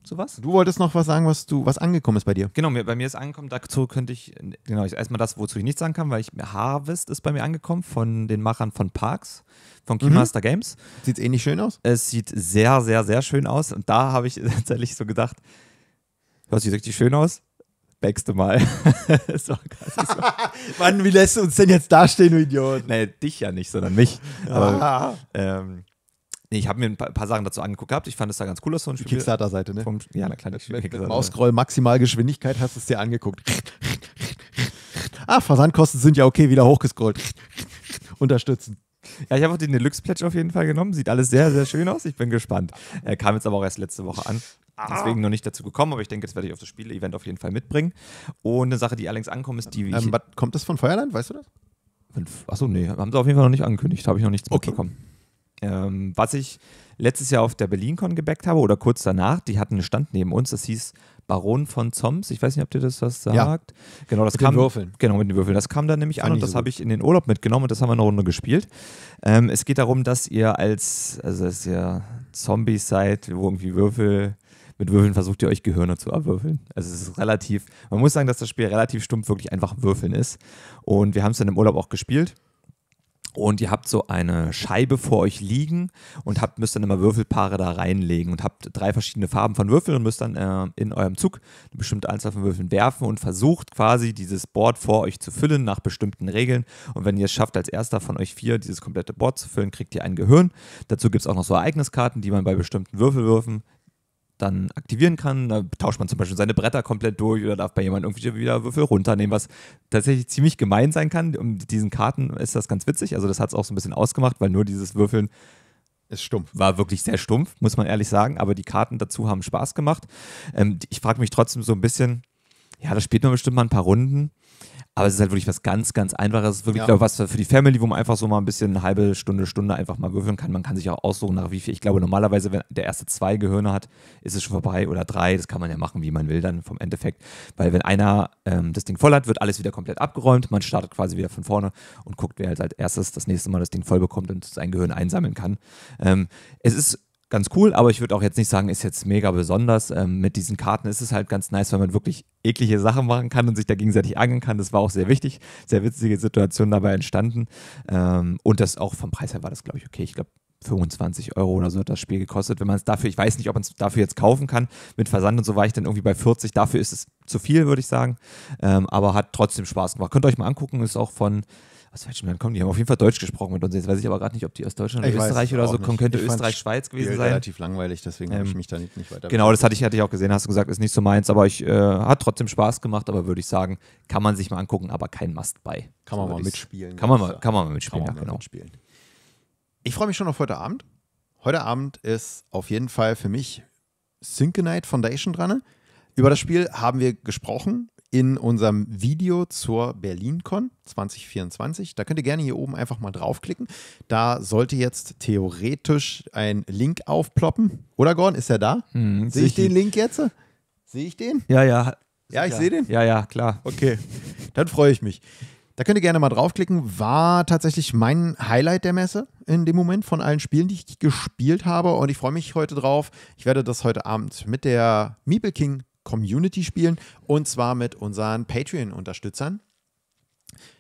sowas. Du wolltest noch was sagen, was du, was angekommen ist bei dir. Genau, bei mir ist angekommen, dazu könnte ich, genau, erstmal das, wozu ich nichts sagen kann, weil ich, Harvest ist bei mir angekommen von den Machern von Parks, von mhm. Keymaster mhm. Games. Sieht ähnlich eh schön aus? Es sieht sehr, sehr, sehr schön aus und da habe ich tatsächlich so gedacht, das sieht richtig schön aus, backste mal. so, so. Mann, wie lässt du uns denn jetzt dastehen, du Idiot? Nee, dich ja nicht, sondern mich. Aber, ah. ähm, Nee, ich habe mir ein paar, ein paar, Sachen dazu angeguckt gehabt. Ich fand es da ganz cool, aus so ein Spiel. Kickstarter-Seite, ne? Vom, ja, eine kleine Mit, mit, mit Mauscroll Maximalgeschwindigkeit hast du es dir angeguckt. ah, Versandkosten sind ja okay, wieder hochgescrollt. Unterstützen. Ja, ich habe auch den Deluxe Pledge auf jeden Fall genommen. Sieht alles sehr, sehr schön aus. Ich bin gespannt. Er äh, kam jetzt aber auch erst letzte Woche an. Ah. Deswegen noch nicht dazu gekommen, aber ich denke, jetzt werde ich auf das Spiele-Event auf jeden Fall mitbringen. Und eine Sache, die allerdings ankommt, ist die. Ähm, kommt das von Feuerland? Weißt du das? Achso, nee. Haben sie auf jeden Fall noch nicht angekündigt. Habe ich noch nichts okay. mitbekommen. Ähm, was ich letztes Jahr auf der BerlinCon gebackt habe oder kurz danach, die hatten einen Stand neben uns, das hieß Baron von Zoms. Ich weiß nicht, ob dir das was sagt. Ja. Genau, das mit kam. Den Würfeln. Genau, mit den Würfeln. Das kam dann nämlich Fand an und das so habe ich in den Urlaub mitgenommen und das haben wir eine Runde gespielt. Ähm, es geht darum, dass ihr als, also dass ihr Zombies seid, wo irgendwie Würfel. Mit Würfeln versucht ihr euch Gehirne zu erwürfeln. Also es ist relativ, man muss sagen, dass das Spiel relativ stumpf wirklich einfach Würfeln ist. Und wir haben es dann im Urlaub auch gespielt und ihr habt so eine Scheibe vor euch liegen und habt, müsst dann immer Würfelpaare da reinlegen und habt drei verschiedene Farben von Würfeln und müsst dann äh, in eurem Zug eine bestimmte Anzahl von Würfeln werfen und versucht quasi dieses Board vor euch zu füllen nach bestimmten Regeln. Und wenn ihr es schafft, als erster von euch vier dieses komplette Board zu füllen, kriegt ihr ein Gehirn. Dazu gibt es auch noch so Ereigniskarten, die man bei bestimmten Würfelwürfen dann aktivieren kann. Da tauscht man zum Beispiel seine Bretter komplett durch oder darf bei jemandem irgendwie wieder Würfel runternehmen, was tatsächlich ziemlich gemein sein kann. Und mit diesen Karten ist das ganz witzig. Also das hat es auch so ein bisschen ausgemacht, weil nur dieses Würfeln ist stumpf. War wirklich sehr stumpf, muss man ehrlich sagen. Aber die Karten dazu haben Spaß gemacht. Ähm, ich frage mich trotzdem so ein bisschen, ja, da spielt man bestimmt mal ein paar Runden. Aber es ist halt wirklich was ganz, ganz Einfaches. Es ist wirklich, ja. glaube was für die Family, wo man einfach so mal ein bisschen eine halbe Stunde, Stunde einfach mal würfeln kann. Man kann sich auch aussuchen, nach wie viel. Ich glaube, normalerweise, wenn der erste zwei Gehirne hat, ist es schon vorbei oder drei. Das kann man ja machen, wie man will, dann vom Endeffekt. Weil, wenn einer ähm, das Ding voll hat, wird alles wieder komplett abgeräumt. Man startet quasi wieder von vorne und guckt, wer halt als erstes das nächste Mal das Ding voll bekommt und sein Gehirn einsammeln kann. Ähm, es ist ganz cool, aber ich würde auch jetzt nicht sagen, ist jetzt mega besonders. Ähm, mit diesen Karten ist es halt ganz nice, weil man wirklich eklige Sachen machen kann und sich da gegenseitig angeln kann. Das war auch sehr wichtig. Sehr witzige Situation dabei entstanden. Ähm, und das auch vom Preis her war das, glaube ich, okay. Ich glaube, 25 Euro oder so hat das Spiel gekostet. Wenn man es dafür, ich weiß nicht, ob man es dafür jetzt kaufen kann. Mit Versand und so war ich dann irgendwie bei 40. Dafür ist es zu viel, würde ich sagen. Ähm, aber hat trotzdem Spaß gemacht. Könnt ihr euch mal angucken, ist auch von aus welchem Land kommen die? haben auf jeden Fall Deutsch gesprochen mit uns. Jetzt weiß ich aber gerade nicht, ob die aus Deutschland oder Österreich oder so kommen. Könnte Österreich, Schweiz gewesen sein. relativ langweilig, deswegen ähm, habe ich mich da nicht, nicht weiter. Genau, das hatte ich, hatte ich auch gesehen. Hast du gesagt, ist nicht so meins, aber ich äh, hat trotzdem Spaß gemacht. Aber würde ich sagen, kann man sich mal angucken, aber kein Must bei. Kann man so mal mitspielen. Kann man mal, kann man mal mitspielen. Kann man ja, genau. mitspielen. Ich freue mich schon auf heute Abend. Heute Abend ist auf jeden Fall für mich Synchronite Foundation dran. Über das Spiel haben wir gesprochen in unserem Video zur BerlinCon 2024. Da könnt ihr gerne hier oben einfach mal draufklicken. Da sollte jetzt theoretisch ein Link aufploppen. Oder Gorn, ist er da? Hm, sehe ich den Link jetzt? Sehe ich den? Ja, ja. Ja, ich sehe den? Ja, ja, klar. Okay, dann freue ich mich. Da könnt ihr gerne mal draufklicken. War tatsächlich mein Highlight der Messe in dem Moment von allen Spielen, die ich gespielt habe. Und ich freue mich heute drauf. Ich werde das heute Abend mit der Meeple King Community spielen und zwar mit unseren Patreon-Unterstützern.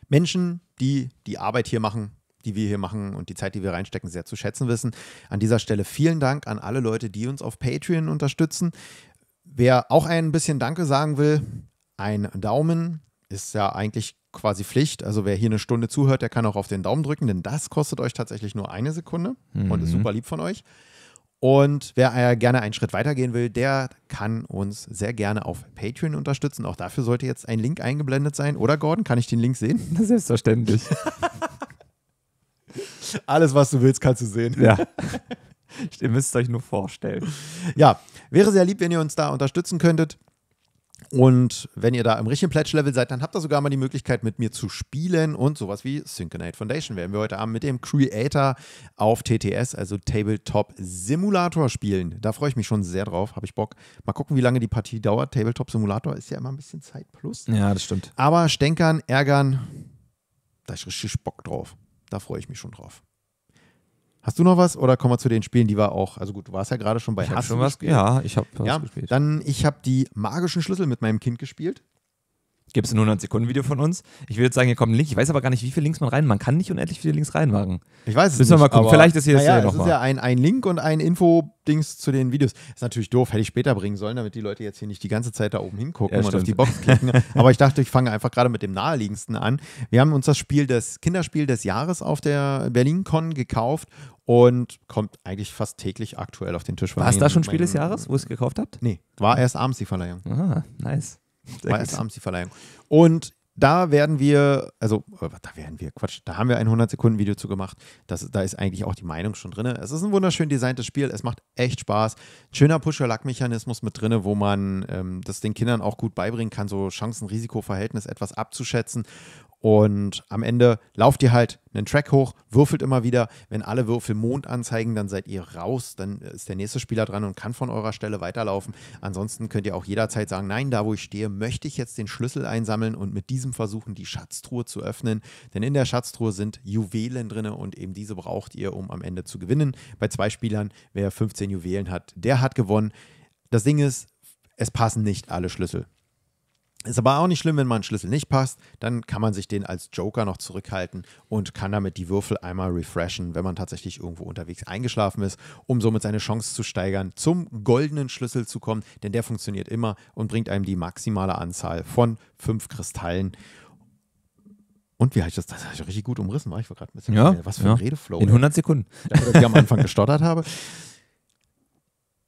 Menschen, die die Arbeit hier machen, die wir hier machen und die Zeit, die wir reinstecken, sehr zu schätzen wissen. An dieser Stelle vielen Dank an alle Leute, die uns auf Patreon unterstützen. Wer auch ein bisschen Danke sagen will, ein Daumen ist ja eigentlich quasi Pflicht. Also wer hier eine Stunde zuhört, der kann auch auf den Daumen drücken, denn das kostet euch tatsächlich nur eine Sekunde mhm. und ist mhm. super lieb von euch. Und wer äh, gerne einen Schritt weitergehen will, der kann uns sehr gerne auf Patreon unterstützen. Auch dafür sollte jetzt ein Link eingeblendet sein. Oder Gordon, kann ich den Link sehen? Selbstverständlich. Alles, was du willst, kannst du sehen. Ja. ihr müsst es euch nur vorstellen. Ja, wäre sehr lieb, wenn ihr uns da unterstützen könntet. Und wenn ihr da im richtigen Pledge-Level seid, dann habt ihr sogar mal die Möglichkeit, mit mir zu spielen. Und sowas wie Synchronate Foundation werden wir heute Abend mit dem Creator auf TTS, also Tabletop Simulator, spielen. Da freue ich mich schon sehr drauf, habe ich Bock. Mal gucken, wie lange die Partie dauert. Tabletop Simulator ist ja immer ein bisschen Zeit plus. Ja, das stimmt. Aber Stänkern, Ärgern, da ist richtig Bock drauf. Da freue ich mich schon drauf. Hast du noch was oder kommen wir zu den Spielen, die war auch, also gut, du warst ja gerade schon bei ich Hast schon was, gespielt. Ja, ich habe ja, gespielt. Dann, ich habe die magischen Schlüssel mit meinem Kind gespielt. Gibt es ein 100-Sekunden-Video von uns? Ich würde sagen, hier kommt ein Link. Ich weiß aber gar nicht, wie viele Links man rein. Man kann nicht unendlich viele Links reinmachen. Ich weiß es Müssen nicht. Wir mal gucken. Vielleicht ist hier naja, das ja nochmal. Das ist ja ein, ein Link und ein Info-Dings zu den Videos. Ist natürlich doof, hätte ich später bringen sollen, damit die Leute jetzt hier nicht die ganze Zeit da oben hingucken ja, und stimmt. auf die Box klicken. aber ich dachte, ich fange einfach gerade mit dem naheliegendsten an. Wir haben uns das Spiel, das Kinderspiel des Jahres auf der BerlinCon gekauft und kommt eigentlich fast täglich aktuell auf den Tisch. War es da schon Spiel des Jahres, wo ihr es gekauft habt? Nee, war erst abends die Verleihung. Ah, nice. War erst abends die Verleihung. Und da werden wir, also da werden wir, Quatsch, da haben wir ein 100-Sekunden-Video zu gemacht. Das, da ist eigentlich auch die Meinung schon drin. Es ist ein wunderschön designtes Spiel, es macht echt Spaß. Schöner Pusher-Lack-Mechanismus mit drin, wo man ähm, das den Kindern auch gut beibringen kann, so Chancen-Risiko-Verhältnis etwas abzuschätzen und am Ende lauft ihr halt einen Track hoch, würfelt immer wieder. Wenn alle Würfel Mond anzeigen, dann seid ihr raus. Dann ist der nächste Spieler dran und kann von eurer Stelle weiterlaufen. Ansonsten könnt ihr auch jederzeit sagen, nein, da wo ich stehe, möchte ich jetzt den Schlüssel einsammeln und mit diesem versuchen, die Schatztruhe zu öffnen. Denn in der Schatztruhe sind Juwelen drin und eben diese braucht ihr, um am Ende zu gewinnen. Bei zwei Spielern, wer 15 Juwelen hat, der hat gewonnen. Das Ding ist, es passen nicht alle Schlüssel. Ist aber auch nicht schlimm, wenn mal ein Schlüssel nicht passt, dann kann man sich den als Joker noch zurückhalten und kann damit die Würfel einmal refreshen, wenn man tatsächlich irgendwo unterwegs eingeschlafen ist, um somit seine Chance zu steigern, zum goldenen Schlüssel zu kommen, denn der funktioniert immer und bringt einem die maximale Anzahl von fünf Kristallen. Und wie heißt das? Das habe ich richtig gut umrissen, war ich gerade ein bisschen. Ja, was für ein ja. Redeflow. In 100 Sekunden. Ja, ich am Anfang gestottert habe.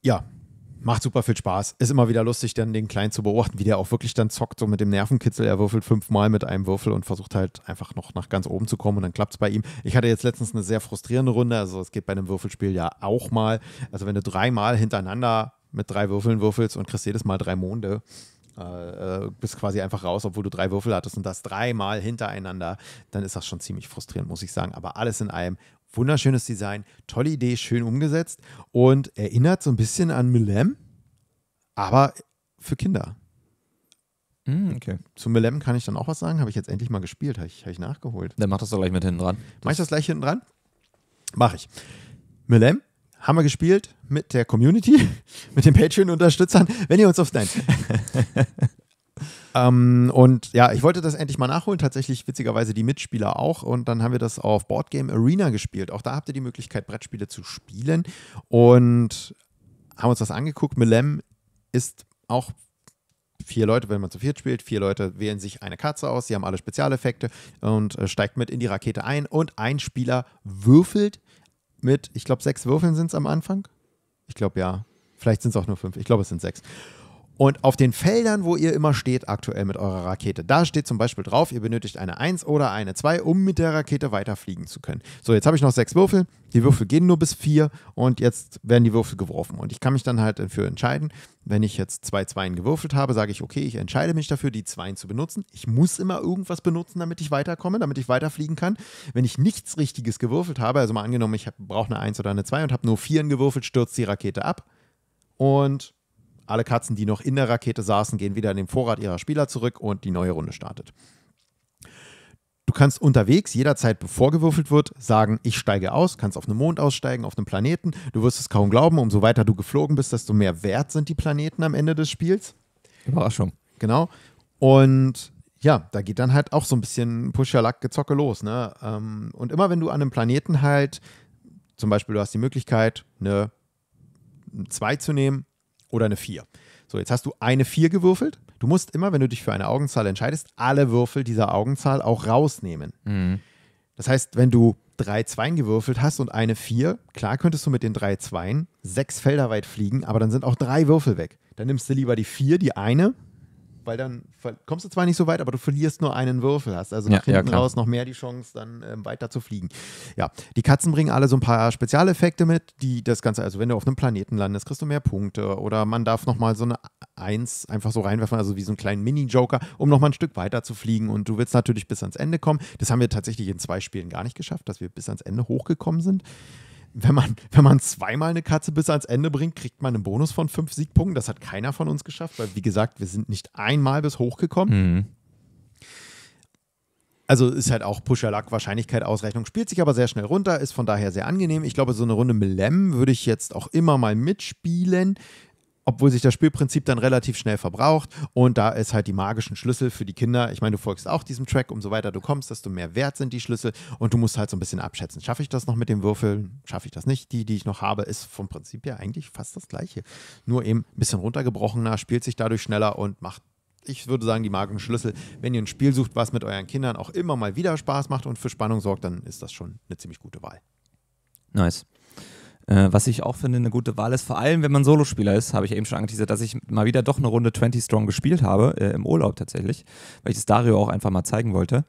Ja, macht super viel Spaß. Ist immer wieder lustig, dann den Kleinen zu beobachten, wie der auch wirklich dann zockt, so mit dem Nervenkitzel. Er würfelt fünfmal mit einem Würfel und versucht halt einfach noch nach ganz oben zu kommen und dann klappt es bei ihm. Ich hatte jetzt letztens eine sehr frustrierende Runde, also es geht bei einem Würfelspiel ja auch mal. Also wenn du dreimal hintereinander mit drei Würfeln würfelst und kriegst jedes Mal drei Monde, äh, äh bist quasi einfach raus, obwohl du drei Würfel hattest und das dreimal hintereinander, dann ist das schon ziemlich frustrierend, muss ich sagen. Aber alles in allem Wunderschönes Design, tolle Idee, schön umgesetzt und erinnert so ein bisschen an Milem, aber für Kinder. Mm, okay. Zu Melem kann ich dann auch was sagen, habe ich jetzt endlich mal gespielt, habe ich, hab ich nachgeholt. Dann mach das doch gleich mit hinten dran. Mach ich das gleich hinten dran? Mach ich. Melem, haben wir gespielt mit der Community, mit den Patreon-Unterstützern. Wenn ihr uns auf. Nein. Ähm, und ja, ich wollte das endlich mal nachholen. Tatsächlich witzigerweise die Mitspieler auch. Und dann haben wir das auf Boardgame Arena gespielt. Auch da habt ihr die Möglichkeit, Brettspiele zu spielen. Und haben uns das angeguckt. Melem ist auch vier Leute, wenn man zu viert spielt, vier Leute wählen sich eine Katze aus, sie haben alle Spezialeffekte und äh, steigt mit in die Rakete ein und ein Spieler würfelt mit, ich glaube, sechs Würfeln sind es am Anfang. Ich glaube ja. Vielleicht sind es auch nur fünf. Ich glaube, es sind sechs. Und auf den Feldern, wo ihr immer steht aktuell mit eurer Rakete, da steht zum Beispiel drauf, ihr benötigt eine 1 oder eine 2, um mit der Rakete weiterfliegen zu können. So, jetzt habe ich noch sechs Würfel. Die Würfel gehen nur bis 4 und jetzt werden die Würfel geworfen. Und ich kann mich dann halt dafür entscheiden, wenn ich jetzt zwei Zweien gewürfelt habe, sage ich, okay, ich entscheide mich dafür, die Zweien zu benutzen. Ich muss immer irgendwas benutzen, damit ich weiterkomme, damit ich weiterfliegen kann. Wenn ich nichts Richtiges gewürfelt habe, also mal angenommen, ich brauche eine 1 oder eine 2 und habe nur 4 gewürfelt, stürzt die Rakete ab. Und alle Katzen, die noch in der Rakete saßen, gehen wieder in den Vorrat ihrer Spieler zurück und die neue Runde startet. Du kannst unterwegs jederzeit, bevor gewürfelt wird, sagen, ich steige aus, kannst auf einem Mond aussteigen, auf einem Planeten. Du wirst es kaum glauben, umso weiter du geflogen bist, desto mehr wert sind die Planeten am Ende des Spiels. Überraschung. Genau. Und ja, da geht dann halt auch so ein bisschen Pusher-Lack-Gezocke los. Ne? Ähm, und immer wenn du an einem Planeten halt, zum Beispiel du hast die Möglichkeit, ne, eine 2 zu nehmen oder eine 4. So, jetzt hast du eine 4 gewürfelt. Du musst immer, wenn du dich für eine Augenzahl entscheidest, alle Würfel dieser Augenzahl auch rausnehmen. Mhm. Das heißt, wenn du drei Zweien gewürfelt hast und eine 4, klar könntest du mit den drei Zweien sechs Felder weit fliegen, aber dann sind auch drei Würfel weg. Dann nimmst du lieber die 4, die eine, weil dann kommst du zwar nicht so weit, aber du verlierst nur einen Würfel, hast also nach ja, hinten ja, raus noch mehr die Chance, dann ähm, weiter zu fliegen. Ja, die Katzen bringen alle so ein paar Spezialeffekte mit, die das Ganze, also wenn du auf einem Planeten landest, kriegst du mehr Punkte oder man darf nochmal so eine Eins einfach so reinwerfen, also wie so einen kleinen Mini-Joker, um nochmal ein Stück weiter zu fliegen und du willst natürlich bis ans Ende kommen. Das haben wir tatsächlich in zwei Spielen gar nicht geschafft, dass wir bis ans Ende hochgekommen sind wenn man, wenn man zweimal eine Katze bis ans Ende bringt, kriegt man einen Bonus von fünf Siegpunkten. Das hat keiner von uns geschafft, weil, wie gesagt, wir sind nicht einmal bis hochgekommen. Mhm. Also ist halt auch Pusher Luck Wahrscheinlichkeit Ausrechnung, spielt sich aber sehr schnell runter, ist von daher sehr angenehm. Ich glaube, so eine Runde Melem würde ich jetzt auch immer mal mitspielen obwohl sich das Spielprinzip dann relativ schnell verbraucht und da ist halt die magischen Schlüssel für die Kinder. Ich meine, du folgst auch diesem Track, umso weiter du kommst, desto mehr wert sind die Schlüssel und du musst halt so ein bisschen abschätzen. Schaffe ich das noch mit dem Würfel, Schaffe ich das nicht? Die, die ich noch habe, ist vom Prinzip her eigentlich fast das gleiche. Nur eben ein bisschen runtergebrochener, spielt sich dadurch schneller und macht ich würde sagen, die magischen Schlüssel. Wenn ihr ein Spiel sucht, was mit euren Kindern auch immer mal wieder Spaß macht und für Spannung sorgt, dann ist das schon eine ziemlich gute Wahl. Nice. Äh, was ich auch finde, eine gute Wahl ist, vor allem wenn man Solospieler ist, habe ich eben schon angeteasert, dass ich mal wieder doch eine Runde 20 Strong gespielt habe, äh, im Urlaub tatsächlich, weil ich das Dario auch einfach mal zeigen wollte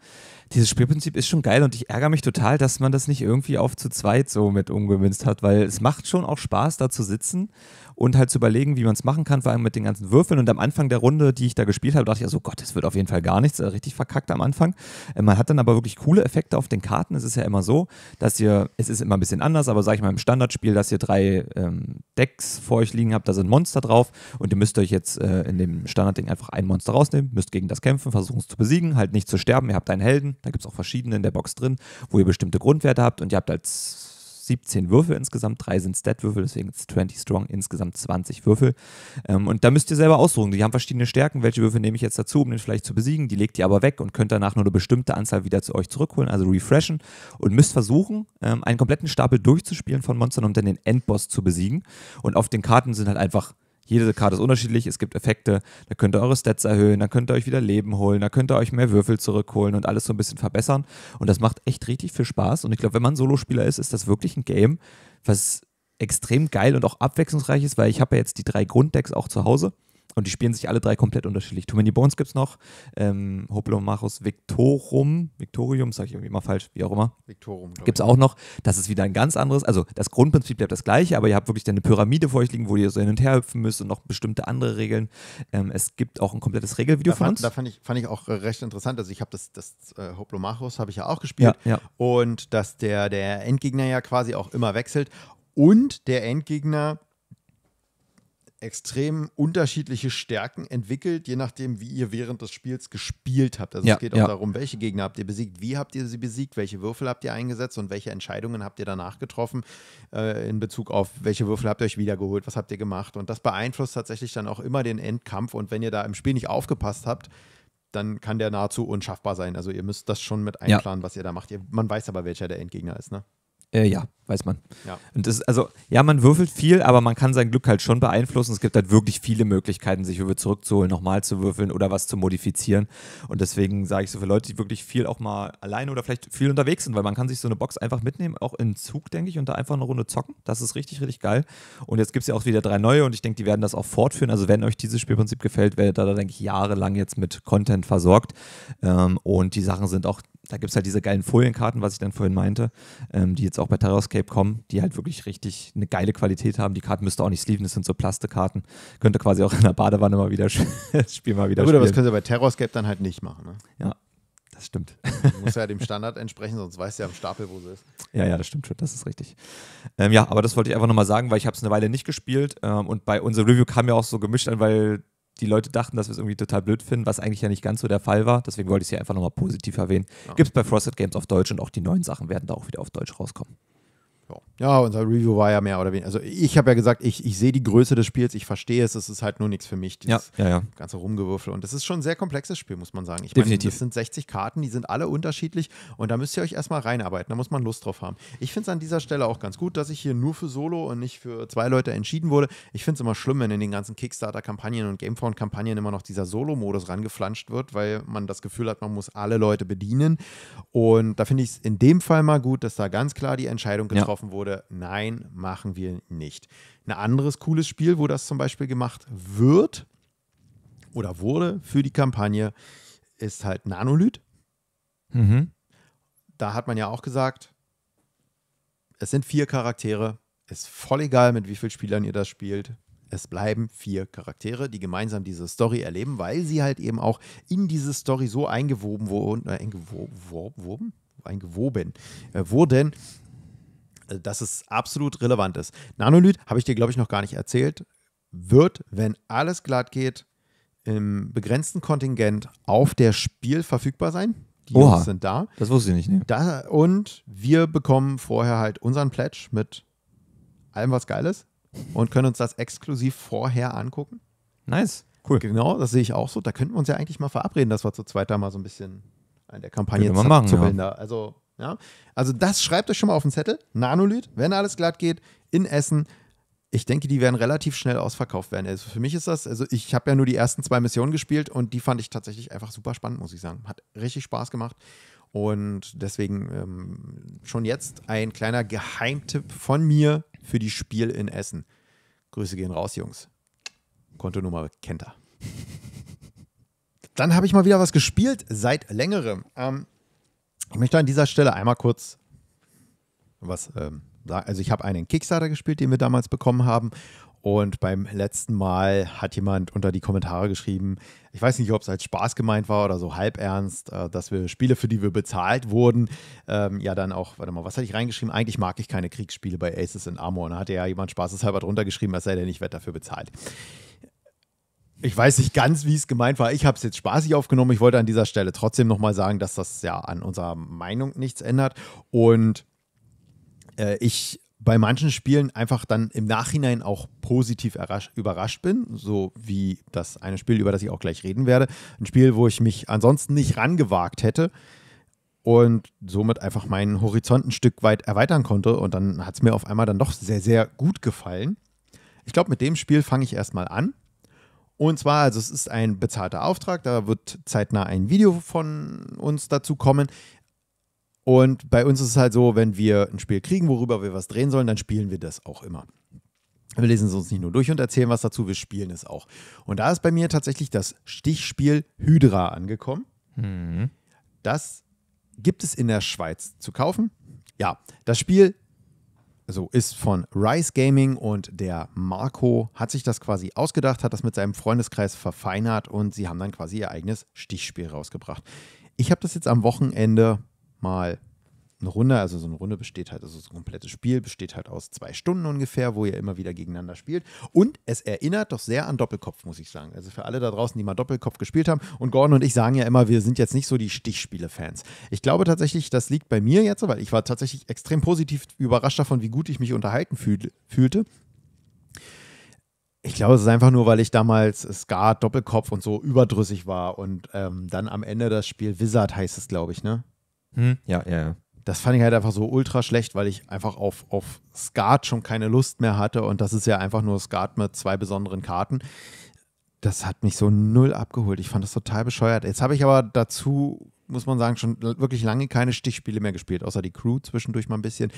dieses Spielprinzip ist schon geil und ich ärgere mich total, dass man das nicht irgendwie auf zu zweit so mit umgemünzt hat, weil es macht schon auch Spaß, da zu sitzen und halt zu überlegen, wie man es machen kann, vor allem mit den ganzen Würfeln. Und am Anfang der Runde, die ich da gespielt habe, dachte ich, also oh Gott, das wird auf jeden Fall gar nichts, äh, richtig verkackt am Anfang. Äh, man hat dann aber wirklich coole Effekte auf den Karten. Es ist ja immer so, dass ihr, es ist immer ein bisschen anders, aber sag ich mal im Standardspiel, dass ihr drei ähm, Decks vor euch liegen habt, da sind Monster drauf und ihr müsst euch jetzt äh, in dem Standardding einfach ein Monster rausnehmen, müsst gegen das kämpfen, versuchen es zu besiegen, halt nicht zu sterben, ihr habt einen Helden da gibt es auch verschiedene in der Box drin, wo ihr bestimmte Grundwerte habt und ihr habt als halt 17 Würfel insgesamt, drei sind Stat-Würfel, deswegen 20 Strong insgesamt 20 Würfel. Ähm, und da müsst ihr selber aussuchen. Die haben verschiedene Stärken. Welche Würfel nehme ich jetzt dazu, um den vielleicht zu besiegen? Die legt ihr aber weg und könnt danach nur eine bestimmte Anzahl wieder zu euch zurückholen, also refreshen und müsst versuchen, ähm, einen kompletten Stapel durchzuspielen von Monstern, um dann den Endboss zu besiegen. Und auf den Karten sind halt einfach jede Karte ist unterschiedlich, es gibt Effekte, da könnt ihr eure Stats erhöhen, da könnt ihr euch wieder Leben holen, da könnt ihr euch mehr Würfel zurückholen und alles so ein bisschen verbessern. Und das macht echt richtig viel Spaß. Und ich glaube, wenn man Solospieler ist, ist das wirklich ein Game, was extrem geil und auch abwechslungsreich ist, weil ich habe ja jetzt die drei Grunddecks auch zu Hause. Und die spielen sich alle drei komplett unterschiedlich. Too Many Bones gibt es noch. Ähm, Hoplomachus Victorum. Victorium, sage ich irgendwie immer falsch, wie auch immer. Victorum. Gibt es auch noch. Das ist wieder ein ganz anderes. Also das Grundprinzip bleibt das gleiche, aber ihr habt wirklich eine Pyramide vor euch liegen, wo ihr so hin und her hüpfen müsst und noch bestimmte andere Regeln. Ähm, es gibt auch ein komplettes Regelvideo da von fand, uns. Da fand ich, fand ich auch äh, recht interessant. Also ich habe das, das äh, Hoplomachus habe ich ja auch gespielt. Ja, ja. Und dass der, der Endgegner ja quasi auch immer wechselt. Und der Endgegner extrem unterschiedliche Stärken entwickelt, je nachdem, wie ihr während des Spiels gespielt habt. Also ja, es geht auch ja. darum, welche Gegner habt ihr besiegt, wie habt ihr sie besiegt, welche Würfel habt ihr eingesetzt und welche Entscheidungen habt ihr danach getroffen äh, in Bezug auf, welche Würfel habt ihr euch wiedergeholt, was habt ihr gemacht. Und das beeinflusst tatsächlich dann auch immer den Endkampf. Und wenn ihr da im Spiel nicht aufgepasst habt, dann kann der nahezu unschaffbar sein. Also ihr müsst das schon mit einplanen, ja. was ihr da macht. Ihr, man weiß aber, welcher der Endgegner ist, ne? Äh, ja, weiß man. Ja. Und das, also, ja, man würfelt viel, aber man kann sein Glück halt schon beeinflussen. Es gibt halt wirklich viele Möglichkeiten, sich Würfel zurückzuholen, nochmal zu würfeln oder was zu modifizieren. Und deswegen sage ich so für Leute, die wirklich viel auch mal alleine oder vielleicht viel unterwegs sind, weil man kann sich so eine Box einfach mitnehmen, auch in Zug, denke ich, und da einfach eine Runde zocken. Das ist richtig, richtig geil. Und jetzt gibt es ja auch wieder drei neue und ich denke, die werden das auch fortführen. Also, wenn euch dieses Spielprinzip gefällt, werdet ihr da, denke ich, jahrelang jetzt mit Content versorgt. Ähm, und die Sachen sind auch da gibt es halt diese geilen Folienkarten, was ich dann vorhin meinte, ähm, die jetzt auch bei Terrascape kommen, die halt wirklich richtig eine geile Qualität haben. Die Karten müsst ihr auch nicht sleeven, das sind so Plastikkarten. Könnte quasi auch in der Badewanne mal wieder das Spiel mal wieder ja, gut, spielen. Gut, aber das könnt ihr bei Terrascape dann halt nicht machen. Ne? Ja, das stimmt. Muss ja dem Standard entsprechen, sonst weißt du ja am Stapel, wo sie ist. Ja, ja, das stimmt schon, das ist richtig. Ähm, ja, aber das wollte ich einfach nochmal sagen, weil ich habe es eine Weile nicht gespielt ähm, und bei unserem Review kam ja auch so gemischt an, weil die Leute dachten, dass wir es irgendwie total blöd finden, was eigentlich ja nicht ganz so der Fall war. Deswegen wollte ich es hier einfach nochmal positiv erwähnen. Ja. Gibt es bei Frosted Games auf Deutsch und auch die neuen Sachen werden da auch wieder auf Deutsch rauskommen. Ja, unser Review war ja mehr oder weniger. Also ich habe ja gesagt, ich, ich sehe die Größe des Spiels, ich verstehe es, es ist halt nur nichts für mich, dieses ja, ja, ja. ganze Rumgewürfel. Und es ist schon ein sehr komplexes Spiel, muss man sagen. Ich Definitiv. Meine, das sind 60 Karten, die sind alle unterschiedlich und da müsst ihr euch erstmal reinarbeiten, da muss man Lust drauf haben. Ich finde es an dieser Stelle auch ganz gut, dass ich hier nur für Solo und nicht für zwei Leute entschieden wurde. Ich finde es immer schlimm, wenn in den ganzen Kickstarter-Kampagnen und Gamefound-Kampagnen immer noch dieser Solo-Modus rangeflanscht wird, weil man das Gefühl hat, man muss alle Leute bedienen. Und da finde ich es in dem Fall mal gut, dass da ganz klar die Entscheidung getroffen wird geworfen wurde, nein, machen wir nicht. Ein anderes cooles Spiel, wo das zum Beispiel gemacht wird oder wurde für die Kampagne, ist halt Nanolith. Mhm. Da hat man ja auch gesagt, es sind vier Charaktere, ist voll egal, mit wie vielen Spielern ihr das spielt. Es bleiben vier Charaktere, die gemeinsam diese Story erleben, weil sie halt eben auch in diese Story so eingewoben wurden, äh, eingewoben, eingewoben äh, wurden, äh, dass es absolut relevant ist. Nanolith, habe ich dir, glaube ich, noch gar nicht erzählt, wird, wenn alles glatt geht, im begrenzten Kontingent auf der Spiel verfügbar sein. Die Oha, Jungs sind da. Das wusste ich nicht. Ne? Da, und wir bekommen vorher halt unseren Pledge mit allem, was geil ist und können uns das exklusiv vorher angucken. Nice. Cool. Genau, das sehe ich auch so. Da könnten wir uns ja eigentlich mal verabreden, dass wir zu zweit da mal so ein bisschen an der Kampagne zu machen, ja. da. Also ja? Also das schreibt euch schon mal auf den Zettel. Nanolith, wenn alles glatt geht, in Essen. Ich denke, die werden relativ schnell ausverkauft werden. Also für mich ist das, also ich habe ja nur die ersten zwei Missionen gespielt und die fand ich tatsächlich einfach super spannend, muss ich sagen. Hat richtig Spaß gemacht. Und deswegen ähm, schon jetzt ein kleiner Geheimtipp von mir für die Spiel in Essen. Grüße gehen raus, Jungs. Kontonummer kennt er. Dann habe ich mal wieder was gespielt seit längerem. Ähm, ich möchte an dieser Stelle einmal kurz was ähm, sagen. Also ich habe einen Kickstarter gespielt, den wir damals bekommen haben. Und beim letzten Mal hat jemand unter die Kommentare geschrieben, ich weiß nicht, ob es als Spaß gemeint war oder so halb ernst, äh, dass wir Spiele, für die wir bezahlt wurden, ähm, ja dann auch, warte mal, was hatte ich reingeschrieben? Eigentlich mag ich keine Kriegsspiele bei Aces in Armor. Und da hatte ja jemand spaßeshalber drunter geschrieben, als sei der nicht wert dafür bezahlt. Ich weiß nicht ganz, wie es gemeint war. Ich habe es jetzt spaßig aufgenommen. Ich wollte an dieser Stelle trotzdem nochmal sagen, dass das ja an unserer Meinung nichts ändert. Und äh, ich bei manchen Spielen einfach dann im Nachhinein auch positiv überrascht bin, so wie das eine Spiel, über das ich auch gleich reden werde. Ein Spiel, wo ich mich ansonsten nicht rangewagt hätte und somit einfach meinen Horizont ein Stück weit erweitern konnte. Und dann hat es mir auf einmal dann doch sehr, sehr gut gefallen. Ich glaube, mit dem Spiel fange ich erstmal an. Und zwar, also es ist ein bezahlter Auftrag, da wird zeitnah ein Video von uns dazu kommen. Und bei uns ist es halt so, wenn wir ein Spiel kriegen, worüber wir was drehen sollen, dann spielen wir das auch immer. Wir lesen es uns nicht nur durch und erzählen was dazu, wir spielen es auch. Und da ist bei mir tatsächlich das Stichspiel Hydra angekommen. Mhm. Das gibt es in der Schweiz zu kaufen. Ja, das Spiel so ist von Rice Gaming und der Marco hat sich das quasi ausgedacht, hat das mit seinem Freundeskreis verfeinert und sie haben dann quasi ihr eigenes Stichspiel rausgebracht. Ich habe das jetzt am Wochenende mal eine Runde, also so eine Runde besteht halt, also so ein komplettes Spiel besteht halt aus zwei Stunden ungefähr, wo ihr immer wieder gegeneinander spielt. Und es erinnert doch sehr an Doppelkopf, muss ich sagen. Also für alle da draußen, die mal Doppelkopf gespielt haben. Und Gordon und ich sagen ja immer, wir sind jetzt nicht so die Stichspiele-Fans. Ich glaube tatsächlich, das liegt bei mir jetzt, weil ich war tatsächlich extrem positiv überrascht davon, wie gut ich mich unterhalten fühl fühlte. Ich glaube, es ist einfach nur, weil ich damals Skat, Doppelkopf und so überdrüssig war und ähm, dann am Ende das Spiel Wizard heißt es, glaube ich, ne? Hm? Ja, ja, ja das fand ich halt einfach so ultra schlecht, weil ich einfach auf, auf Skat schon keine Lust mehr hatte. Und das ist ja einfach nur Skat mit zwei besonderen Karten. Das hat mich so null abgeholt. Ich fand das total bescheuert. Jetzt habe ich aber dazu, muss man sagen, schon wirklich lange keine Stichspiele mehr gespielt, außer die Crew zwischendurch mal ein bisschen.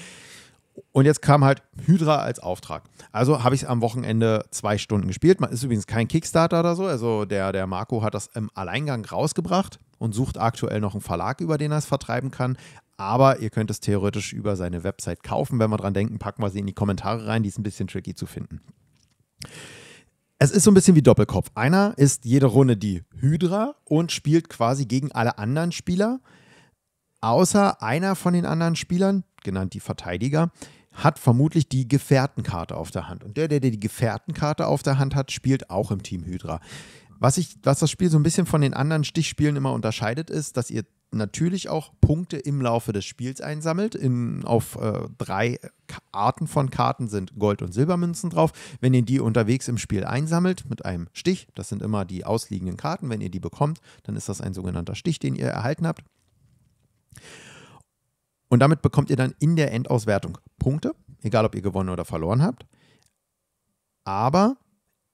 Und jetzt kam halt Hydra als Auftrag. Also habe ich es am Wochenende zwei Stunden gespielt. Man ist übrigens kein Kickstarter oder so. Also der, der Marco hat das im Alleingang rausgebracht und sucht aktuell noch einen Verlag, über den er es vertreiben kann. Aber ihr könnt es theoretisch über seine Website kaufen. Wenn wir dran denken, packen wir sie in die Kommentare rein. Die ist ein bisschen tricky zu finden. Es ist so ein bisschen wie Doppelkopf. Einer ist jede Runde die Hydra und spielt quasi gegen alle anderen Spieler. Außer einer von den anderen Spielern, genannt die Verteidiger, hat vermutlich die Gefährtenkarte auf der Hand. Und der, der, der die Gefährtenkarte auf der Hand hat, spielt auch im Team Hydra. Was, ich, was das Spiel so ein bisschen von den anderen Stichspielen immer unterscheidet, ist, dass ihr natürlich auch Punkte im Laufe des Spiels einsammelt. In, auf äh, drei Arten von Karten sind Gold- und Silbermünzen drauf. Wenn ihr die unterwegs im Spiel einsammelt mit einem Stich, das sind immer die ausliegenden Karten, wenn ihr die bekommt, dann ist das ein sogenannter Stich, den ihr erhalten habt. Und damit bekommt ihr dann in der Endauswertung Punkte, egal ob ihr gewonnen oder verloren habt. Aber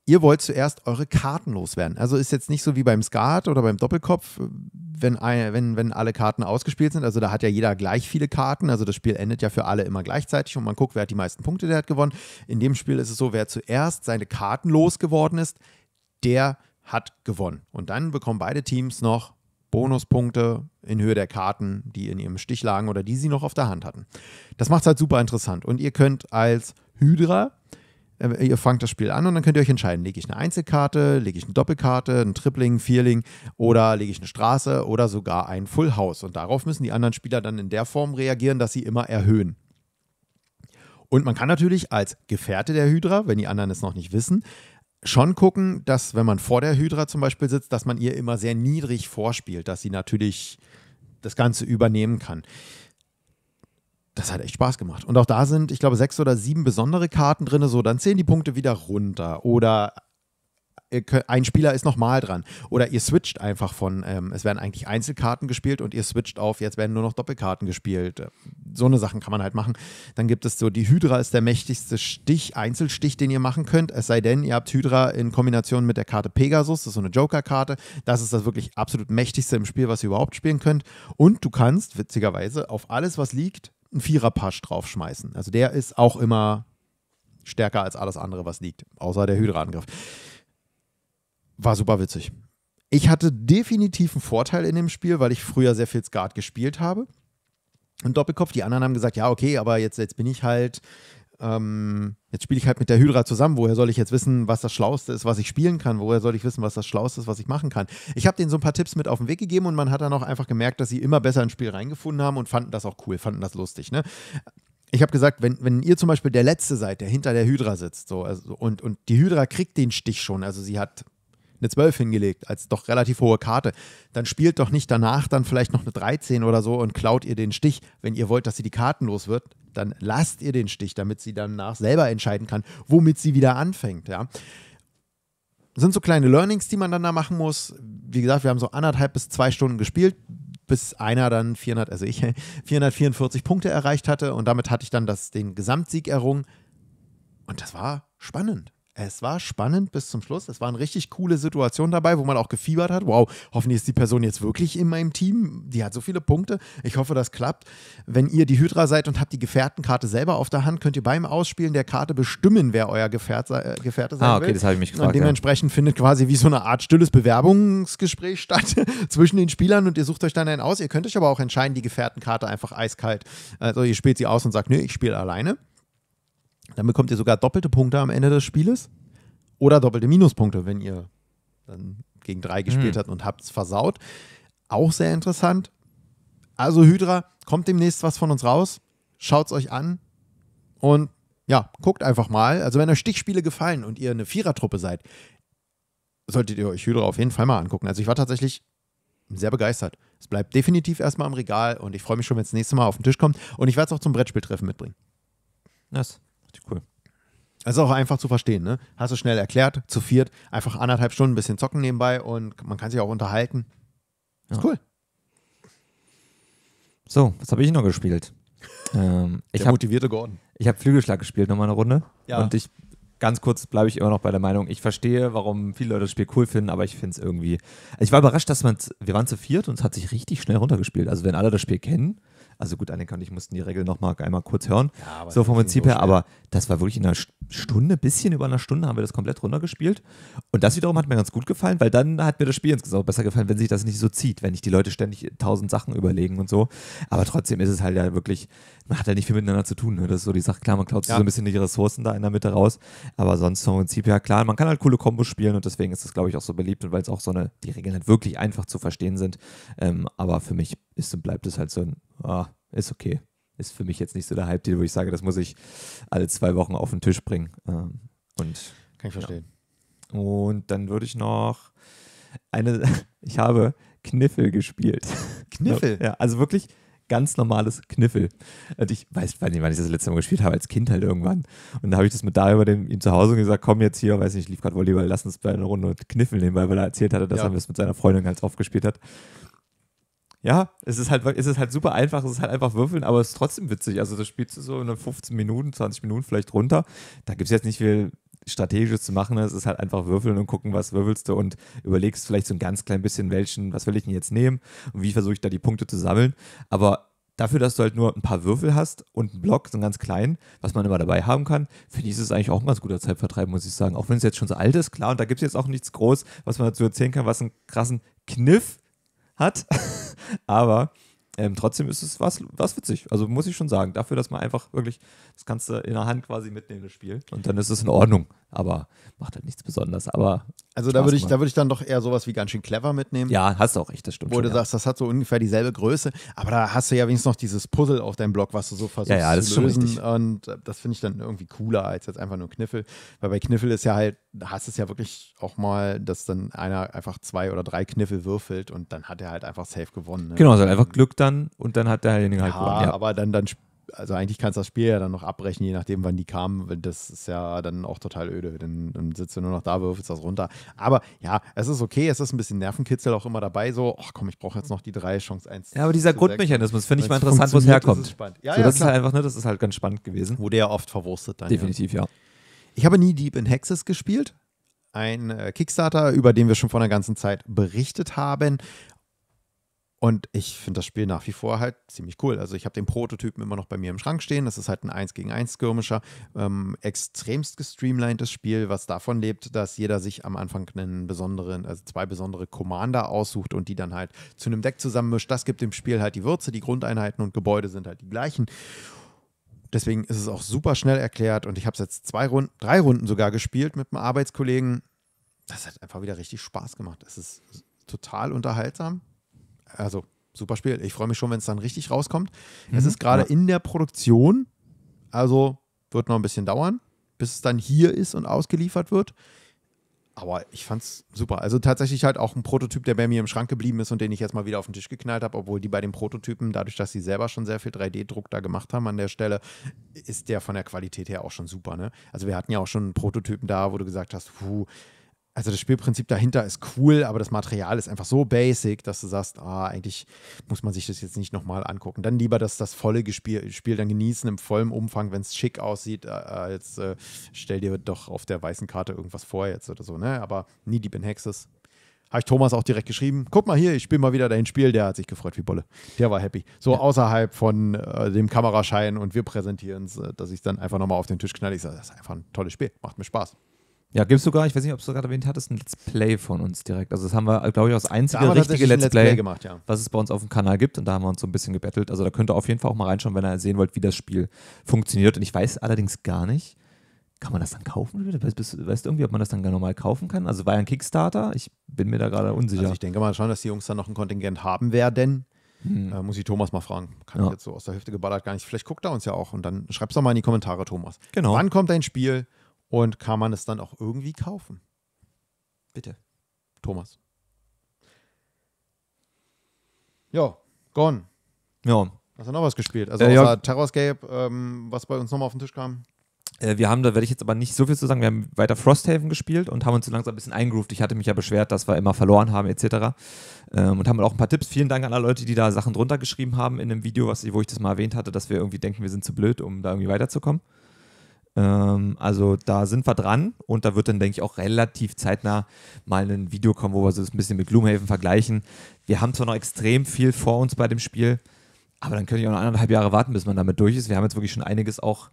ihr wollt zuerst eure Karten loswerden. Also ist jetzt nicht so wie beim Skat oder beim Doppelkopf, wenn, wenn, wenn alle Karten ausgespielt sind. Also da hat ja jeder gleich viele Karten. Also das Spiel endet ja für alle immer gleichzeitig und man guckt, wer hat die meisten Punkte, der hat gewonnen. In dem Spiel ist es so, wer zuerst seine Karten losgeworden ist, der hat gewonnen. Und dann bekommen beide Teams noch Bonuspunkte in Höhe der Karten, die in ihrem Stich lagen oder die sie noch auf der Hand hatten. Das macht es halt super interessant. Und ihr könnt als Hydra, äh, ihr fangt das Spiel an und dann könnt ihr euch entscheiden, lege ich eine Einzelkarte, lege ich eine Doppelkarte, einen Tripling, Vierling oder lege ich eine Straße oder sogar ein Full House. Und darauf müssen die anderen Spieler dann in der Form reagieren, dass sie immer erhöhen. Und man kann natürlich als Gefährte der Hydra, wenn die anderen es noch nicht wissen, schon gucken, dass wenn man vor der Hydra zum Beispiel sitzt, dass man ihr immer sehr niedrig vorspielt, dass sie natürlich das Ganze übernehmen kann. Das hat echt Spaß gemacht. Und auch da sind, ich glaube, sechs oder sieben besondere Karten drin, so dann zählen die Punkte wieder runter. Oder ein Spieler ist nochmal dran. Oder ihr switcht einfach von, ähm, es werden eigentlich Einzelkarten gespielt und ihr switcht auf, jetzt werden nur noch Doppelkarten gespielt. So eine Sachen kann man halt machen. Dann gibt es so, die Hydra ist der mächtigste Stich, Einzelstich, den ihr machen könnt. Es sei denn, ihr habt Hydra in Kombination mit der Karte Pegasus, das ist so eine Joker-Karte. Das ist das wirklich absolut mächtigste im Spiel, was ihr überhaupt spielen könnt. Und du kannst, witzigerweise, auf alles, was liegt, einen Vierer-Pasch draufschmeißen. Also der ist auch immer stärker als alles andere, was liegt, außer der Hydra-Angriff war super witzig. Ich hatte definitiv einen Vorteil in dem Spiel, weil ich früher sehr viel Skat gespielt habe. Und Doppelkopf, die anderen haben gesagt, ja, okay, aber jetzt, jetzt bin ich halt, ähm, jetzt spiele ich halt mit der Hydra zusammen. Woher soll ich jetzt wissen, was das Schlauste ist, was ich spielen kann? Woher soll ich wissen, was das Schlauste ist, was ich machen kann? Ich habe denen so ein paar Tipps mit auf den Weg gegeben und man hat dann auch einfach gemerkt, dass sie immer besser ins Spiel reingefunden haben und fanden das auch cool, fanden das lustig. Ne? ich habe gesagt, wenn, wenn ihr zum Beispiel der Letzte seid, der hinter der Hydra sitzt, so, also, und, und die Hydra kriegt den Stich schon, also sie hat eine 12 hingelegt, als doch relativ hohe Karte. Dann spielt doch nicht danach dann vielleicht noch eine 13 oder so und klaut ihr den Stich. Wenn ihr wollt, dass sie die Karten los wird, dann lasst ihr den Stich, damit sie danach selber entscheiden kann, womit sie wieder anfängt. Ja. Das sind so kleine Learnings, die man dann da machen muss. Wie gesagt, wir haben so anderthalb bis zwei Stunden gespielt, bis einer dann 400, also ich, 444 Punkte erreicht hatte und damit hatte ich dann das, den Gesamtsieg errungen. Und das war spannend. Es war spannend bis zum Schluss. Es waren richtig coole Situationen dabei, wo man auch gefiebert hat. Wow, hoffentlich ist die Person jetzt wirklich in meinem Team. Die hat so viele Punkte. Ich hoffe, das klappt. Wenn ihr die Hydra seid und habt die Gefährtenkarte selber auf der Hand, könnt ihr beim Ausspielen der Karte bestimmen, wer euer Gefährt, sei, äh, Gefährte sein ah, okay, will. das habe ich mich gefragt. Und dementsprechend ja. findet quasi wie so eine Art stilles Bewerbungsgespräch statt zwischen den Spielern und ihr sucht euch dann einen aus. Ihr könnt euch aber auch entscheiden, die Gefährtenkarte einfach eiskalt. Also ihr spielt sie aus und sagt, nö, ich spiele alleine. Dann bekommt ihr sogar doppelte Punkte am Ende des Spieles oder doppelte Minuspunkte, wenn ihr dann gegen drei gespielt mhm. habt und habt es versaut. Auch sehr interessant. Also Hydra, kommt demnächst was von uns raus. schaut es euch an und ja, guckt einfach mal. Also wenn euch Stichspiele gefallen und ihr eine Vierertruppe seid, solltet ihr euch Hydra auf jeden Fall mal angucken. Also ich war tatsächlich sehr begeistert. Es bleibt definitiv erstmal im Regal und ich freue mich schon, wenn es das nächste Mal auf den Tisch kommt. Und ich werde es auch zum Brettspieltreffen mitbringen. Nice. Cool. Also auch einfach zu verstehen, ne? Hast du schnell erklärt, zu viert, einfach anderthalb Stunden ein bisschen zocken nebenbei und man kann sich auch unterhalten. Ist ja. cool. So, was habe ich noch gespielt? ähm, ich Der hab, motivierte Gordon. Ich habe Flügelschlag gespielt, nochmal eine Runde. Ja. Und ich, ganz kurz bleibe ich immer noch bei der Meinung, ich verstehe, warum viele Leute das Spiel cool finden, aber ich finde es irgendwie. Ich war überrascht, dass man, wir waren zu viert und es hat sich richtig schnell runtergespielt. Also wenn alle das Spiel kennen, also gut, Annika und ich mussten die Regel mal einmal kurz hören. Ja, so vom Prinzip her, aber das war wirklich in einer Stunde, bisschen über einer Stunde haben wir das komplett runtergespielt. Und das wiederum hat mir ganz gut gefallen, weil dann hat mir das Spiel insgesamt besser gefallen, wenn sich das nicht so zieht, wenn nicht die Leute ständig tausend Sachen überlegen und so. Aber trotzdem ist es halt ja wirklich hat ja nicht viel miteinander zu tun. Ne? Das ist so die Sache. Klar, man klaut ja. so ein bisschen die Ressourcen da in der Mitte raus, aber sonst im Prinzip ja klar, man kann halt coole Kombos spielen und deswegen ist das, glaube ich, auch so beliebt und weil es auch so eine, die Regeln halt wirklich einfach zu verstehen sind. Ähm, aber für mich ist und bleibt es halt so ein, ah, ist okay. Ist für mich jetzt nicht so der Hype, deal wo ich sage, das muss ich alle zwei Wochen auf den Tisch bringen. Ähm, und, kann ich verstehen. Ja. Und dann würde ich noch eine, ich habe Kniffel gespielt. Kniffel? Ja, also wirklich ganz normales Kniffel. Und ich weiß nicht, wann ich das letzte Mal gespielt habe, als Kind halt irgendwann. Und da habe ich das mit da über dem, ihm zu Hause gesagt, komm jetzt hier, weiß nicht, lief gerade Volleyball, lass uns bei einer Runde Kniffel nehmen, weil er erzählt hatte, dass ja. er das mit seiner Freundin ganz oft halt gespielt hat. Ja, es ist halt, es ist halt super einfach, es ist halt einfach würfeln, aber es ist trotzdem witzig. Also das spielst du so in 15 Minuten, 20 Minuten vielleicht runter. Da gibt es jetzt nicht viel strategisches zu machen ist, ne? ist halt einfach würfeln und gucken, was würfelst du und überlegst vielleicht so ein ganz klein bisschen, welchen, was will ich denn jetzt nehmen und wie versuche ich da die Punkte zu sammeln. Aber dafür, dass du halt nur ein paar Würfel hast und einen Block, so einen ganz kleinen, was man immer dabei haben kann, finde ich, ist es eigentlich auch ein ganz guter Zeitvertreib, muss ich sagen. Auch wenn es jetzt schon so alt ist, klar, und da gibt es jetzt auch nichts groß, was man dazu erzählen kann, was einen krassen Kniff hat. Aber ähm, trotzdem ist es was, was witzig. Also muss ich schon sagen. Dafür, dass man einfach wirklich, das kannst du in der Hand quasi mitnehmen, das Spiel. Und dann ist es in Ordnung. Aber macht halt nichts Besonderes. Aber also da würde ich, da ich dann doch eher sowas wie ganz schön clever mitnehmen. Ja, hast du auch recht, das stimmt. Wo schon, du ja. sagst, das hat so ungefähr dieselbe Größe, aber da hast du ja wenigstens noch dieses Puzzle auf deinem Blog, was du so versuchst ja, ja, das zu lösen. Ist schon richtig. Und äh, das finde ich dann irgendwie cooler als jetzt einfach nur Kniffel. Weil bei Kniffel ist ja halt hast es ja wirklich auch mal, dass dann einer einfach zwei oder drei Kniffel würfelt und dann hat er halt einfach safe gewonnen. Ne? Genau, also einfach Glück dann und dann hat der halt ja, halt gewonnen. Ja, aber dann, dann also eigentlich kannst du das Spiel ja dann noch abbrechen, je nachdem, wann die kamen. Das ist ja dann auch total öde. Dann, dann sitzt du nur noch da, würfelst das runter. Aber ja, es ist okay, es ist ein bisschen Nervenkitzel auch immer dabei. So, ach komm, ich brauche jetzt noch die drei Chance 1. Ja, aber dieser Grundmechanismus finde ich mal interessant, wo es herkommt. Das ja, so, ja, das klar. ist halt einfach, ne, das ist halt ganz spannend gewesen. Wurde ja oft verwurstet dann. Definitiv, ja. ja. Ich habe nie Deep in Hexes gespielt. Ein äh, Kickstarter, über den wir schon vor einer ganzen Zeit berichtet haben. Und ich finde das Spiel nach wie vor halt ziemlich cool. Also ich habe den Prototypen immer noch bei mir im Schrank stehen. Das ist halt ein 1 gegen 1 Skirmischer. Ähm, extremst gestreamlinedes Spiel, was davon lebt, dass jeder sich am Anfang einen besonderen, also zwei besondere Commander aussucht und die dann halt zu einem Deck zusammenmischt. Das gibt dem Spiel halt die Würze. Die Grundeinheiten und Gebäude sind halt die gleichen. Deswegen ist es auch super schnell erklärt und ich habe es jetzt zwei Runden, drei Runden sogar gespielt mit einem Arbeitskollegen. Das hat einfach wieder richtig Spaß gemacht. Es ist total unterhaltsam. Also super Spiel. Ich freue mich schon, wenn es dann richtig rauskommt. Mhm. Es ist gerade ja. in der Produktion, also wird noch ein bisschen dauern, bis es dann hier ist und ausgeliefert wird. Aber ich fand's super. Also tatsächlich halt auch ein Prototyp, der bei mir im Schrank geblieben ist und den ich jetzt mal wieder auf den Tisch geknallt habe, obwohl die bei den Prototypen, dadurch, dass sie selber schon sehr viel 3D-Druck da gemacht haben an der Stelle, ist der von der Qualität her auch schon super. Ne? Also wir hatten ja auch schon einen Prototypen da, wo du gesagt hast, puh, also das Spielprinzip dahinter ist cool, aber das Material ist einfach so basic, dass du sagst, ah, eigentlich muss man sich das jetzt nicht nochmal angucken. Dann lieber das, das volle Gespiel, Spiel dann genießen im vollen Umfang, wenn es schick aussieht, als äh, äh, äh, stell dir doch auf der weißen Karte irgendwas vor jetzt oder so, ne? Aber nie Deep in Hexes. Habe ich Thomas auch direkt geschrieben. Guck mal hier, ich spiele mal wieder dein Spiel. Der hat sich gefreut wie Bolle. Der war happy. So ja. außerhalb von äh, dem Kameraschein und wir präsentieren es, äh, dass ich es dann einfach nochmal auf den Tisch knalle. Ich sage, das ist einfach ein tolles Spiel. Macht mir Spaß. Ja, gibt es sogar, ich weiß nicht, ob du es gerade erwähnt hattest, ein Let's Play von uns direkt. Also das haben wir, glaube ich, das einzige da richtige Let's, Let's, Play, Play gemacht, ja. was es bei uns auf dem Kanal gibt. Und da haben wir uns so ein bisschen gebettelt. Also da könnt ihr auf jeden Fall auch mal reinschauen, wenn ihr sehen wollt, wie das Spiel funktioniert. Und ich weiß allerdings gar nicht, kann man das dann kaufen? Weißt, du irgendwie, ob man das dann normal genau kaufen kann? Also war ja ein Kickstarter, ich bin mir da gerade unsicher. Also ich denke mal schon, dass die Jungs dann noch ein Kontingent haben werden. Hm. Äh, muss ich Thomas mal fragen. Kann ja. ich jetzt so aus der Hüfte geballert gar nicht. Vielleicht guckt er uns ja auch und dann schreib's doch mal in die Kommentare, Thomas. Genau. Wann kommt dein Spiel? Und kann man es dann auch irgendwie kaufen? Bitte, Thomas. Ja, gone. Ja. Hast du noch was gespielt? Also äh, ja. Terrorscape, ähm, was bei uns nochmal auf den Tisch kam? Äh, wir haben, da werde ich jetzt aber nicht so viel zu sagen, wir haben weiter Frosthaven gespielt und haben uns so langsam ein bisschen eingroovt. Ich hatte mich ja beschwert, dass wir immer verloren haben, etc. Ähm, und haben auch ein paar Tipps. Vielen Dank an alle Leute, die da Sachen drunter geschrieben haben in dem Video, was, wo ich das mal erwähnt hatte, dass wir irgendwie denken, wir sind zu blöd, um da irgendwie weiterzukommen. Ähm, also da sind wir dran und da wird dann, denke ich, auch relativ zeitnah mal ein Video kommen, wo wir so ein bisschen mit Gloomhaven vergleichen. Wir haben zwar noch extrem viel vor uns bei dem Spiel, aber dann könnte ich auch noch anderthalb Jahre warten, bis man damit durch ist. Wir haben jetzt wirklich schon einiges auch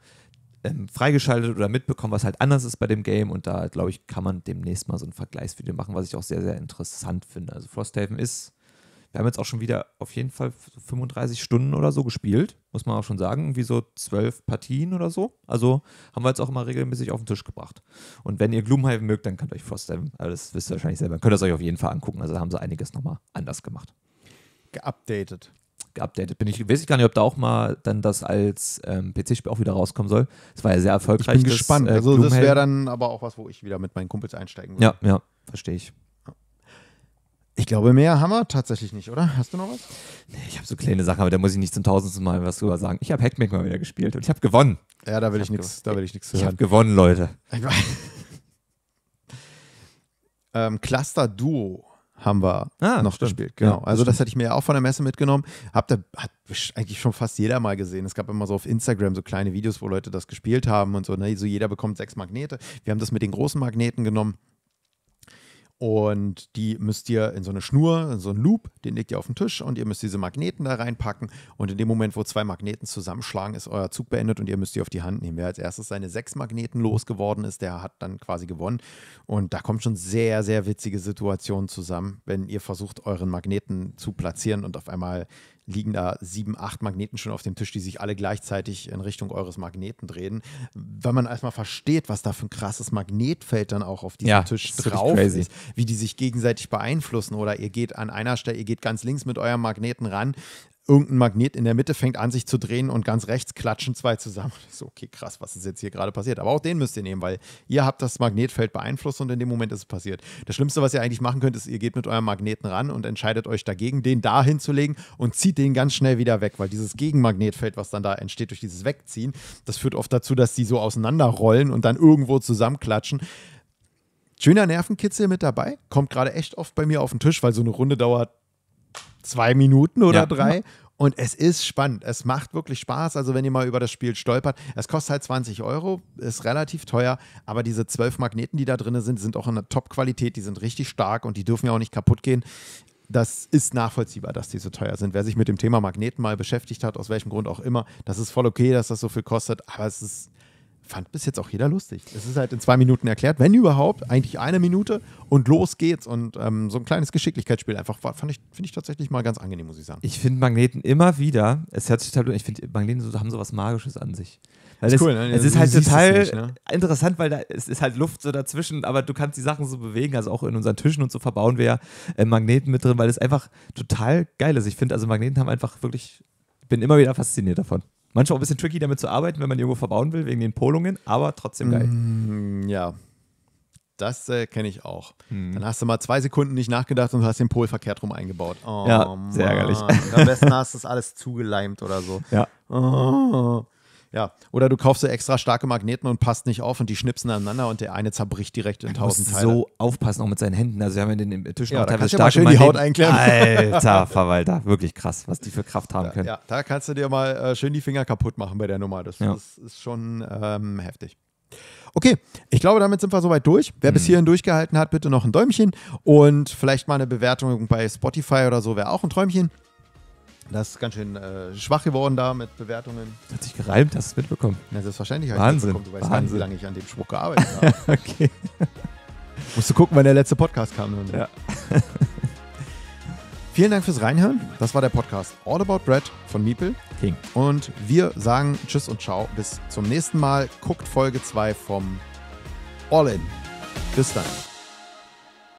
ähm, freigeschaltet oder mitbekommen, was halt anders ist bei dem Game und da, glaube ich, kann man demnächst mal so ein Vergleichsvideo machen, was ich auch sehr, sehr interessant finde. Also Frosthaven ist wir haben jetzt auch schon wieder auf jeden Fall 35 Stunden oder so gespielt, muss man auch schon sagen. Irgendwie so zwölf Partien oder so. Also haben wir jetzt auch mal regelmäßig auf den Tisch gebracht. Und wenn ihr Gloomhaven mögt, dann könnt ihr euch Frosthaven, also das wisst ihr wahrscheinlich selber, könnt ihr es euch auf jeden Fall angucken. Also da haben sie einiges nochmal anders gemacht. Geupdatet. Geupdatet bin ich. Weiß ich gar nicht, ob da auch mal dann das als ähm, PC-Spiel auch wieder rauskommen soll. Es war ja sehr erfolgreich. Ich bin das, gespannt. Äh, also das wäre dann aber auch was, wo ich wieder mit meinen Kumpels einsteigen würde. Ja, ja, verstehe ich. Ich glaube, mehr haben wir tatsächlich nicht, oder? Hast du noch was? Nee, ich habe so kleine Sachen, aber da muss ich nicht zum tausendsten Mal was drüber sagen. Ich habe Hackmack mal wieder gespielt und ich habe gewonnen. Ja, da will ich, ich nichts zu will ich nichts Ich habe gewonnen, Leute. ähm, Cluster Duo haben wir ah, noch stimmt. gespielt. Genau. Ja, also das hatte ich mir ja auch von der Messe mitgenommen. Hab da, hat eigentlich schon fast jeder mal gesehen. Es gab immer so auf Instagram so kleine Videos, wo Leute das gespielt haben und so. Ne? So jeder bekommt sechs Magnete. Wir haben das mit den großen Magneten genommen. Und die müsst ihr in so eine Schnur, in so einen Loop, den legt ihr auf den Tisch und ihr müsst diese Magneten da reinpacken. Und in dem Moment, wo zwei Magneten zusammenschlagen, ist euer Zug beendet und ihr müsst die auf die Hand nehmen. Wer als erstes seine sechs Magneten losgeworden ist, der hat dann quasi gewonnen. Und da kommen schon sehr, sehr witzige Situationen zusammen, wenn ihr versucht, euren Magneten zu platzieren und auf einmal liegen da sieben, acht Magneten schon auf dem Tisch, die sich alle gleichzeitig in Richtung eures Magneten drehen. Wenn man erstmal versteht, was da für ein krasses Magnetfeld dann auch auf diesem ja, Tisch drauf ist, wie die sich gegenseitig beeinflussen oder ihr geht an einer Stelle, ihr geht ganz links mit eurem Magneten ran, irgendein Magnet in der Mitte fängt an, sich zu drehen und ganz rechts klatschen zwei zusammen. So, okay, krass, was ist jetzt hier gerade passiert? Aber auch den müsst ihr nehmen, weil ihr habt das Magnetfeld beeinflusst und in dem Moment ist es passiert. Das Schlimmste, was ihr eigentlich machen könnt, ist, ihr geht mit eurem Magneten ran und entscheidet euch dagegen, den da hinzulegen und zieht den ganz schnell wieder weg, weil dieses Gegenmagnetfeld, was dann da entsteht durch dieses Wegziehen, das führt oft dazu, dass die so auseinanderrollen und dann irgendwo zusammenklatschen. Schöner Nervenkitzel mit dabei, kommt gerade echt oft bei mir auf den Tisch, weil so eine Runde dauert zwei Minuten oder ja. drei. Und es ist spannend. Es macht wirklich Spaß. Also, wenn ihr mal über das Spiel stolpert, es kostet halt 20 Euro, ist relativ teuer, aber diese zwölf Magneten, die da drin sind, sind auch in der Top-Qualität, die sind richtig stark und die dürfen ja auch nicht kaputt gehen. Das ist nachvollziehbar, dass die so teuer sind. Wer sich mit dem Thema Magneten mal beschäftigt hat, aus welchem Grund auch immer, das ist voll okay, dass das so viel kostet, aber es ist fand bis jetzt auch jeder lustig. Es ist halt in zwei Minuten erklärt, wenn überhaupt, eigentlich eine Minute und los geht's. Und ähm, so ein kleines Geschicklichkeitsspiel einfach fand ich, finde ich tatsächlich mal ganz angenehm, muss ich sagen. Ich finde Magneten immer wieder, es hört sich total, ich finde Magneten so, haben sowas Magisches an sich. Das ist es, cool, ne? es ist halt total nicht, ne? interessant, weil da es ist halt Luft so dazwischen, aber du kannst die Sachen so bewegen, also auch in unseren Tischen und so verbauen wir ja äh, Magneten mit drin, weil es einfach total geil ist. Ich finde, also Magneten haben einfach wirklich, ich bin immer wieder fasziniert davon. Manchmal auch ein bisschen tricky damit zu arbeiten, wenn man irgendwo verbauen will, wegen den Polungen, aber trotzdem geil. Mm, ja. Das äh, kenne ich auch. Hm. Dann hast du mal zwei Sekunden nicht nachgedacht und hast den Pol verkehrt rum eingebaut. Oh, ja, sehr Mann. ärgerlich. Am besten hast du das alles zugeleimt oder so. Ja. Oh. Ja, oder du kaufst dir extra starke Magneten und passt nicht auf und die schnipsen aneinander und der eine zerbricht direkt in tausend Teile. so aufpassen, auch mit seinen Händen. Also wir haben in den Tischen ja, auch teilweise starke schön die Haut einklemmen. Alter Verwalter, wirklich krass, was die für Kraft haben ja, können. Ja, da kannst du dir mal äh, schön die Finger kaputt machen bei der Nummer. Das, ja. das ist schon ähm, heftig. Okay, ich glaube, damit sind wir soweit durch. Wer hm. bis mhm. hierhin durchgehalten hat, bitte noch ein Däumchen und vielleicht mal eine Bewertung bei Spotify oder so wäre auch ein Träumchen. Das ist ganz schön äh, schwach geworden da mit Bewertungen. Das hat sich gereimt, hast du es mitbekommen? Ja, selbstverständlich habe Wahnsinn, ich mitbekommen. Du weißt Wahnsinn. gar nicht, wie lange ich an dem Spruch gearbeitet habe. okay. Musst du gucken, wann der letzte Podcast kam. Ne? Ja. Vielen Dank fürs Reinhören. Das war der Podcast All About Bread von Meeple. King. Und wir sagen Tschüss und Ciao. Bis zum nächsten Mal. Guckt Folge 2 vom All In. Bis dann.